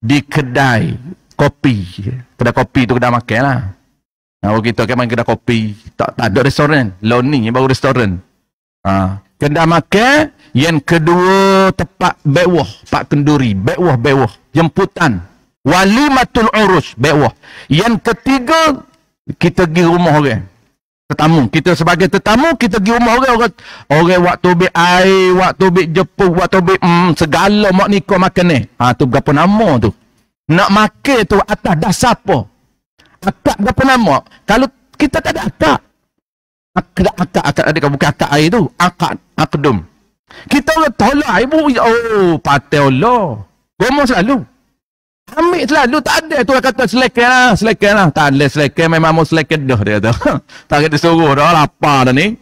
di kedai kopi. Kedai kopi tu kedai makan lah. Nah, kita kan main kedai kopi. Tak, tak ada restoran. Loni baru restoran. Ha. Kedah makan, yang kedua tepat bewah, pak kenduri, bewah bewah, jemputan. Walimatul urus, bewah. Yang ketiga kita pergi rumah orang. Tetamu, kita sebagai tetamu kita pergi rumah orang. Orang, orang waktu be air, waktu be jepuh, waktu be mm, segala mak kau makan ni. Ha tu berapa nama tu? Nak makan tu atas dasar apa? Akak berapa nama? Kalau kita tak ada akak, akad akad akad ada bukan akad air tu akad akdum kita orang tolak ibu oh patah Allah gomo selalu ambil selalu tak ada tu kata selekeh lah selekeh lah tak ada selekeh memang mau selekeh dah dia tu tak kena suruh dah lapar dah ni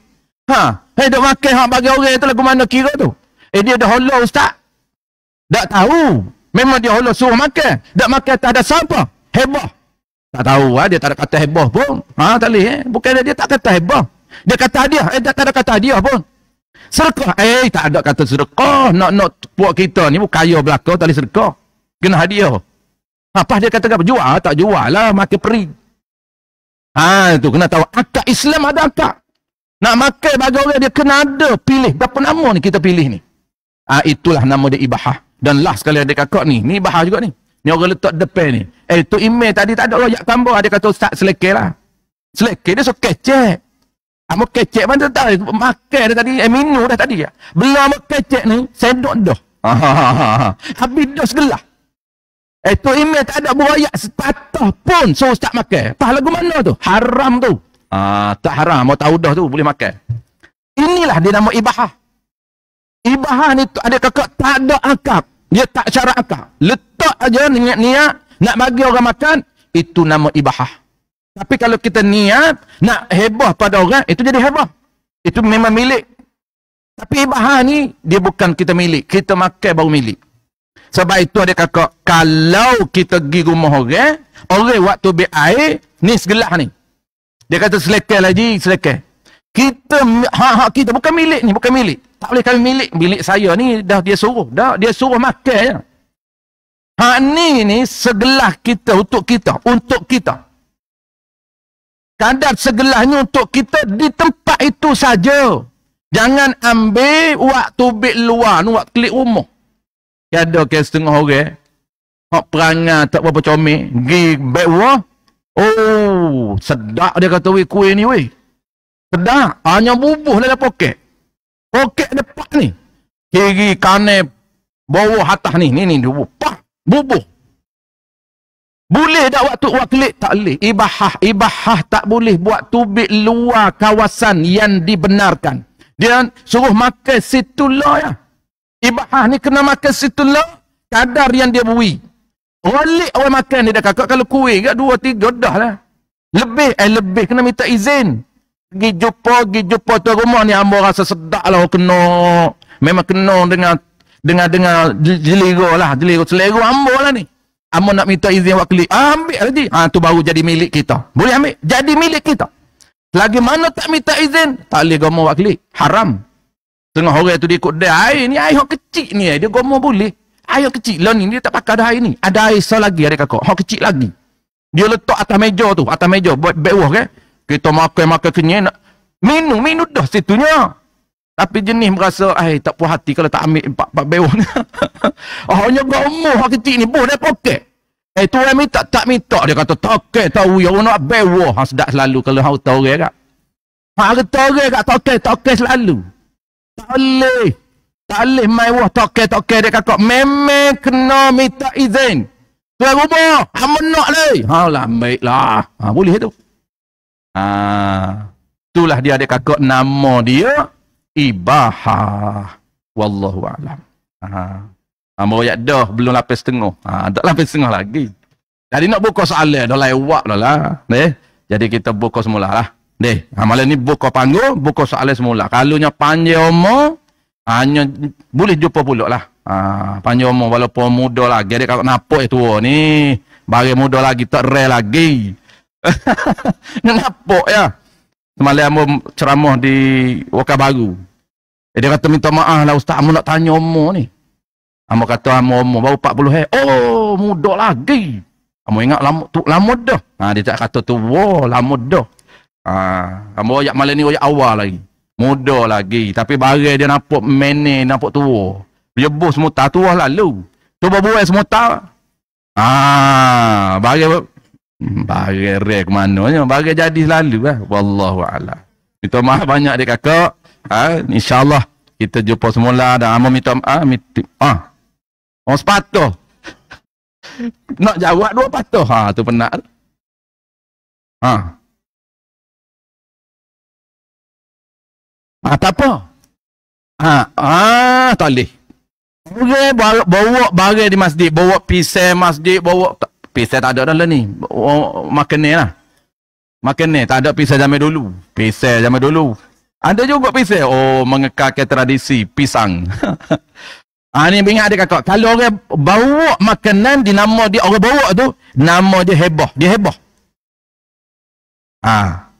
ha hei duk makan hak bagi orang tu lagu mana kira tu eh dia dah holo ustaz tak tahu memang dia holo suruh makan tak makan tak ada siapa hebah tak tahu lah. dia tak ada kata hebah pun ha tak boleh eh bukan dia tak kata hebah dia kata hadiah. Eh, tak ada kata hadiah pun. Sedekah. Eh, tak ada kata sedekah. Nak nak buat kita ni pun kaya belaka tak boleh sedekah. Kena hadiah. Apa dia kata apa? Jual tak jual lah. Makan peri. Ha, tu kena tahu. Akak Islam ada akak. Nak makan bagi orang dia kena ada pilih. Berapa nama ni kita pilih ni? Ha, itulah nama dia ibahah. Dan lah sekali ada kakak ni. Ni ibahah juga ni. Ni orang letak depan ni. Eh, tu email tadi tak ada rojak tambah. Dia kata, Ustaz, selekeh lah. Selekeh dia so kecek. Amo kecek mana tadi? Makan dah tadi, eh, minum dah tadi. Ya. Belum amo kecek ni, sendok dah. Habis dah segelah. Eh tu ime tak ada buaya sepatah pun so tak makan. Tak lagu mana tu? Haram tu. Ah tak haram mau tahu dah tu boleh makan. Inilah dia nama ibahah. Ibahah ni tu ada kakak tak ada akak. Dia tak syarat akak. Letak aja niat-niat nak bagi orang makan itu nama ibahah. Tapi kalau kita niat nak hebah pada orang, itu jadi hebah. Itu memang milik. Tapi hebah ni, dia bukan kita milik. Kita makan baru milik. Sebab itu ada kata, kalau kita pergi rumah orang, orang waktu ambil air, ni segelah ni. Dia kata selekeh lagi, selekeh. Kita, hak-hak kita bukan milik ni, bukan milik. Tak boleh kami milik. Milik saya ni dah dia suruh. Dah dia suruh makan je. Hak ni ni segelah kita untuk kita. Untuk kita kadar segelasnya untuk kita di tempat itu saja. Jangan ambil waktu bit luar ni waktu klik rumah. Kada ya, ke setengah orang. Okay? Eh. Hak perangai tak berapa comel, gi bek Oh, sedak dia kata weh kuih ni weh. Sedak, hanya bubuh dalam poket. Poket depan ni. Kiri kanan bawah atas ni, ni ni bubuh. Pah, bubuh. Boleh tak waktu waklik? Tak boleh. Ibahah. Ibahah tak boleh buat tubik luar kawasan yang dibenarkan. Dia suruh makan situ lah ya. Ibahah ni kena makan situ lah. Kadar yang dia bui. Walik orang makan ni dah kakak. Kalau kuih ke dua, tiga, dah lah. Lebih, eh lebih. Kena minta izin. Pergi jumpa, pergi jumpa tuan rumah ni. Amor rasa sedap lah. Kena. Memang kena dengan dengan dengan jeliru lah. Jeliru. Selera amor lah ni. Amo nak minta izin awak klik. Ah, ambil lagi. Ha, tu baru jadi milik kita. Boleh ambil. Jadi milik kita. Lagi mana tak minta izin. Tak boleh gomo awak klik. Haram. Tengah orang tu dia ikut dia. Air ni air yang kecil ni. Dia gomo boleh. Air kecil. Lah ni dia tak pakai dah air ni. Ada air sah lagi ada kakak. Hak kecil lagi. Dia letak atas meja tu. Atas meja. Buat bewah kan. Eh. Kita makan-makan kenyai nak. Minum. Minum dah situnya. Tapi jenis merasa, ai tak puas hati kalau tak ambil empat empat bewang. oh, hanya gomoh hati ni, boh dia poket. Eh tu orang tak tak minta. Dia kata, tak tahu, yang nak bewang. Hang sedap selalu kalau hang tahu ya, ha, orang kat. Hang ya, kata orang kat, tak okey, tak selalu. Tak boleh. Tak boleh main wah, tak okey, tak okey. Dia kata, memang kena minta izin. Tu orang rumah, hang menak leh. Hang lah, baiklah. Ha, boleh tu. Ah, ha, itulah dia, dia kata, nama dia ibahah. Wallahu a'lam. Ha. Ha meroyak dah belum lapis setengah. Ha tak lapis setengah lagi. Jadi nak buka soalan dah lewat dah lah. Eh? Jadi kita buka semula lah. Deh, ha, malam ni buka panggung, buka soalan semula. Kalunya panjang umur, hanya boleh jumpa pula lah. Ha, panjang umur walaupun muda lah. Jadi kalau napo itu tua ni, bagi muda lagi, tak rare lagi. napuk ya. Semalam Amun ceramah di Wakar Baru. Eh, dia kata minta maaf lah Ustaz Amun nak tanya umur ni. Amun kata Amun umur baru 40 hari. Oh, muda lagi. Amun ingat lama, tu, lama dah. Ha, dia tak kata tu, wah, lama dah. Ha, Amun ayat malam ni ayat awal lagi. Muda lagi. Tapi barang dia nampak menin, nampak tua. Dia bos semua tak tua lalu. Cuba buat semua tak. Ha, barang Hmm, barang rek ke mananya. Barang jadi selalu lah. Wallahu a'lam. Minta mah banyak dekat kak. Ha, InsyaAllah kita jumpa semula. Dan amam minta maaf. Ha, minta, ha. Orang Nak jawab dua patuh. Ha, tu penat. Ha. Ha, apa. Ha, ah, tak boleh. Bawa, bawa barang di masjid. Bawa pisau masjid. Bawa pisau tak ada dah lah ni. Oh, makan ni lah. Makan ni. Tak ada pisau zaman dulu. Pisau zaman dulu. Ada juga pisau. Oh, mengekalkan tradisi. Pisang. ha, ni ingat ada kakak. Kalau orang bawa makanan, di nama dia orang bawa tu, nama dia heboh. Dia heboh. Ha.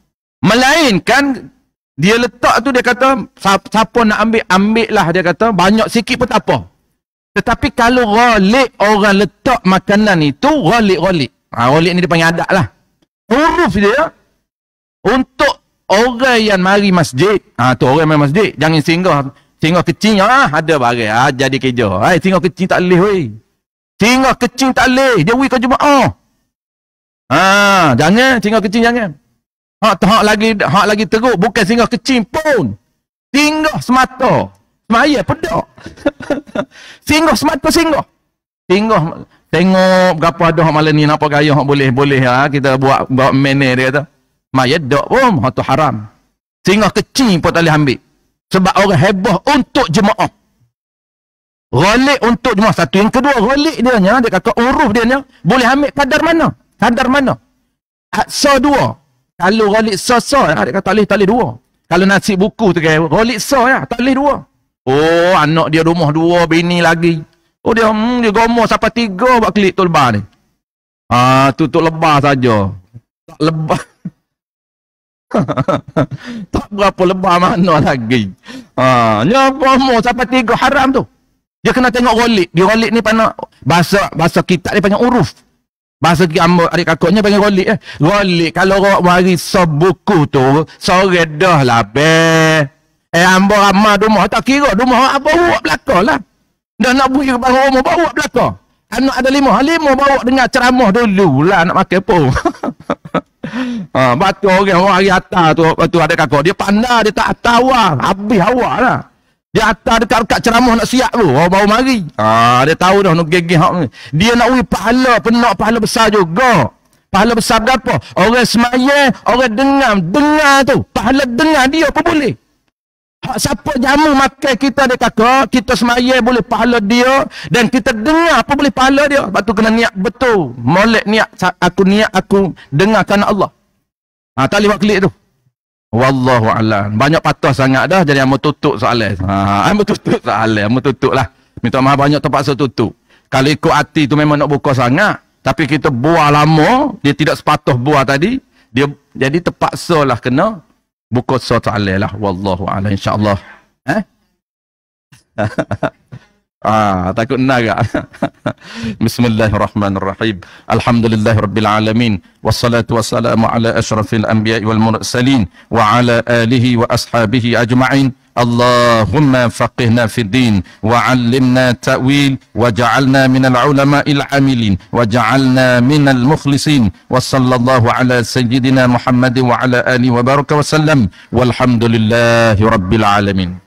Melainkan, dia letak tu dia kata, siapa nak ambil, ambil lah dia kata. Banyak sikit pun tak apa. Tetapi kalau ghalik orang letak makanan itu, ghalik-ghalik. Ha, ghalik ni dia panggil adat lah. Huruf dia, untuk orang yang mari masjid, ha, tu orang mari masjid, jangan singgah. Singgah kecil, ha, ada barang, ah, ha, jadi kerja. Ha, singgah kecil tak boleh, weh. Singgah kecil tak boleh, dia wui kau jumpa, oh. Ha, jangan, singgah kecil jangan. Hak, hak lagi hak lagi teruk, bukan singgah kecil pun. Singgah semata. Semaya pedak. singgah semata singgah. Singgah tengok berapa ada hak malam ni nak pakai hak boleh boleh ha? kita buat buat menu dia kata. Maya dak pun hak tu haram. Singgah kecil pun tak boleh ambil. Sebab orang heboh untuk jemaah. Ghalik untuk jemaah. Satu yang kedua, ghalik dia ni. Dia kata uruf dia ni. Boleh ambil kadar mana? Kadar mana? Aksa dua. Kalau ghalik sa-sa, ha, dia kata tak boleh, dua. Kalau nasi buku tu kaya, ghalik sa, ya. tak dua. Oh, anak dia rumah dua, bini lagi. Oh, dia hmm, dia gomor sampai tiga buat klik tol ni. Ah, ha, tutup lebah saja. Tak lebah. tak berapa lebah mana lagi. Ah, ni apa mau sampai tiga haram tu. Dia kena tengok rolik. Di rolik ni pandang bahasa bahasa kita ni panggil uruf. Bahasa kita ambil adik kakaknya panggil rolik eh. Rolik kalau orang mari sebuku tu, sore dah lah be. Eh ambo ama rumah tak kira rumah apa buat lah. Dah nak buih baru rumah bawa belakang. Anak ada lima, lima bawa dengan ceramah dulu lah nak makan pun. ha, batu orang orang hari atas tu, batu ada kakak. Dia pandai, dia tak atas awal. Lah. Habis awal lah. Dia atas dekat, dekat ceramah nak siap tu. Orang baru mari. Ha, dia tahu dah nak gigih hak Dia nak uji pahala, penuh pahala besar juga. Pahala besar berapa? Orang semaya, orang dengar. Dengar tu. Pahala dengar dia pun boleh. Hak siapa jamu makan kita dia kata kita semaya boleh pahala dia dan kita dengar apa boleh pahala dia. Sebab tu kena niat betul. Molek niat aku niat aku dengarkan Allah. Ha tak lewat klik tu. Wallahu alam. Banyak patah sangat dah jadi amo tutup soalan. Ha amo tutup soalan, amo tutuplah. Minta maaf banyak terpaksa tutup. Kalau ikut hati tu memang nak buka sangat, tapi kita buah lama, dia tidak sepatuh buah tadi, dia jadi terpaksa lah kena بكرة صوت على لا والله أعلم إن شاء الله ها آه takut naga. Bismillahirrahmanirrahim. Alhamdulillahirabbil alamin wassalatu wassalamu ala asyrafil anbiya'i wal mursalin wa ala alihi wa ashabihi ajma'in. اللهم فقهنا في الدين وعلمنا تأويل وجعلنا من العلماء العاملين وجعلنا من المخلصين وصلى الله على سيدنا محمد وعلى آله وبارك وسلم والحمد لله رب العالمين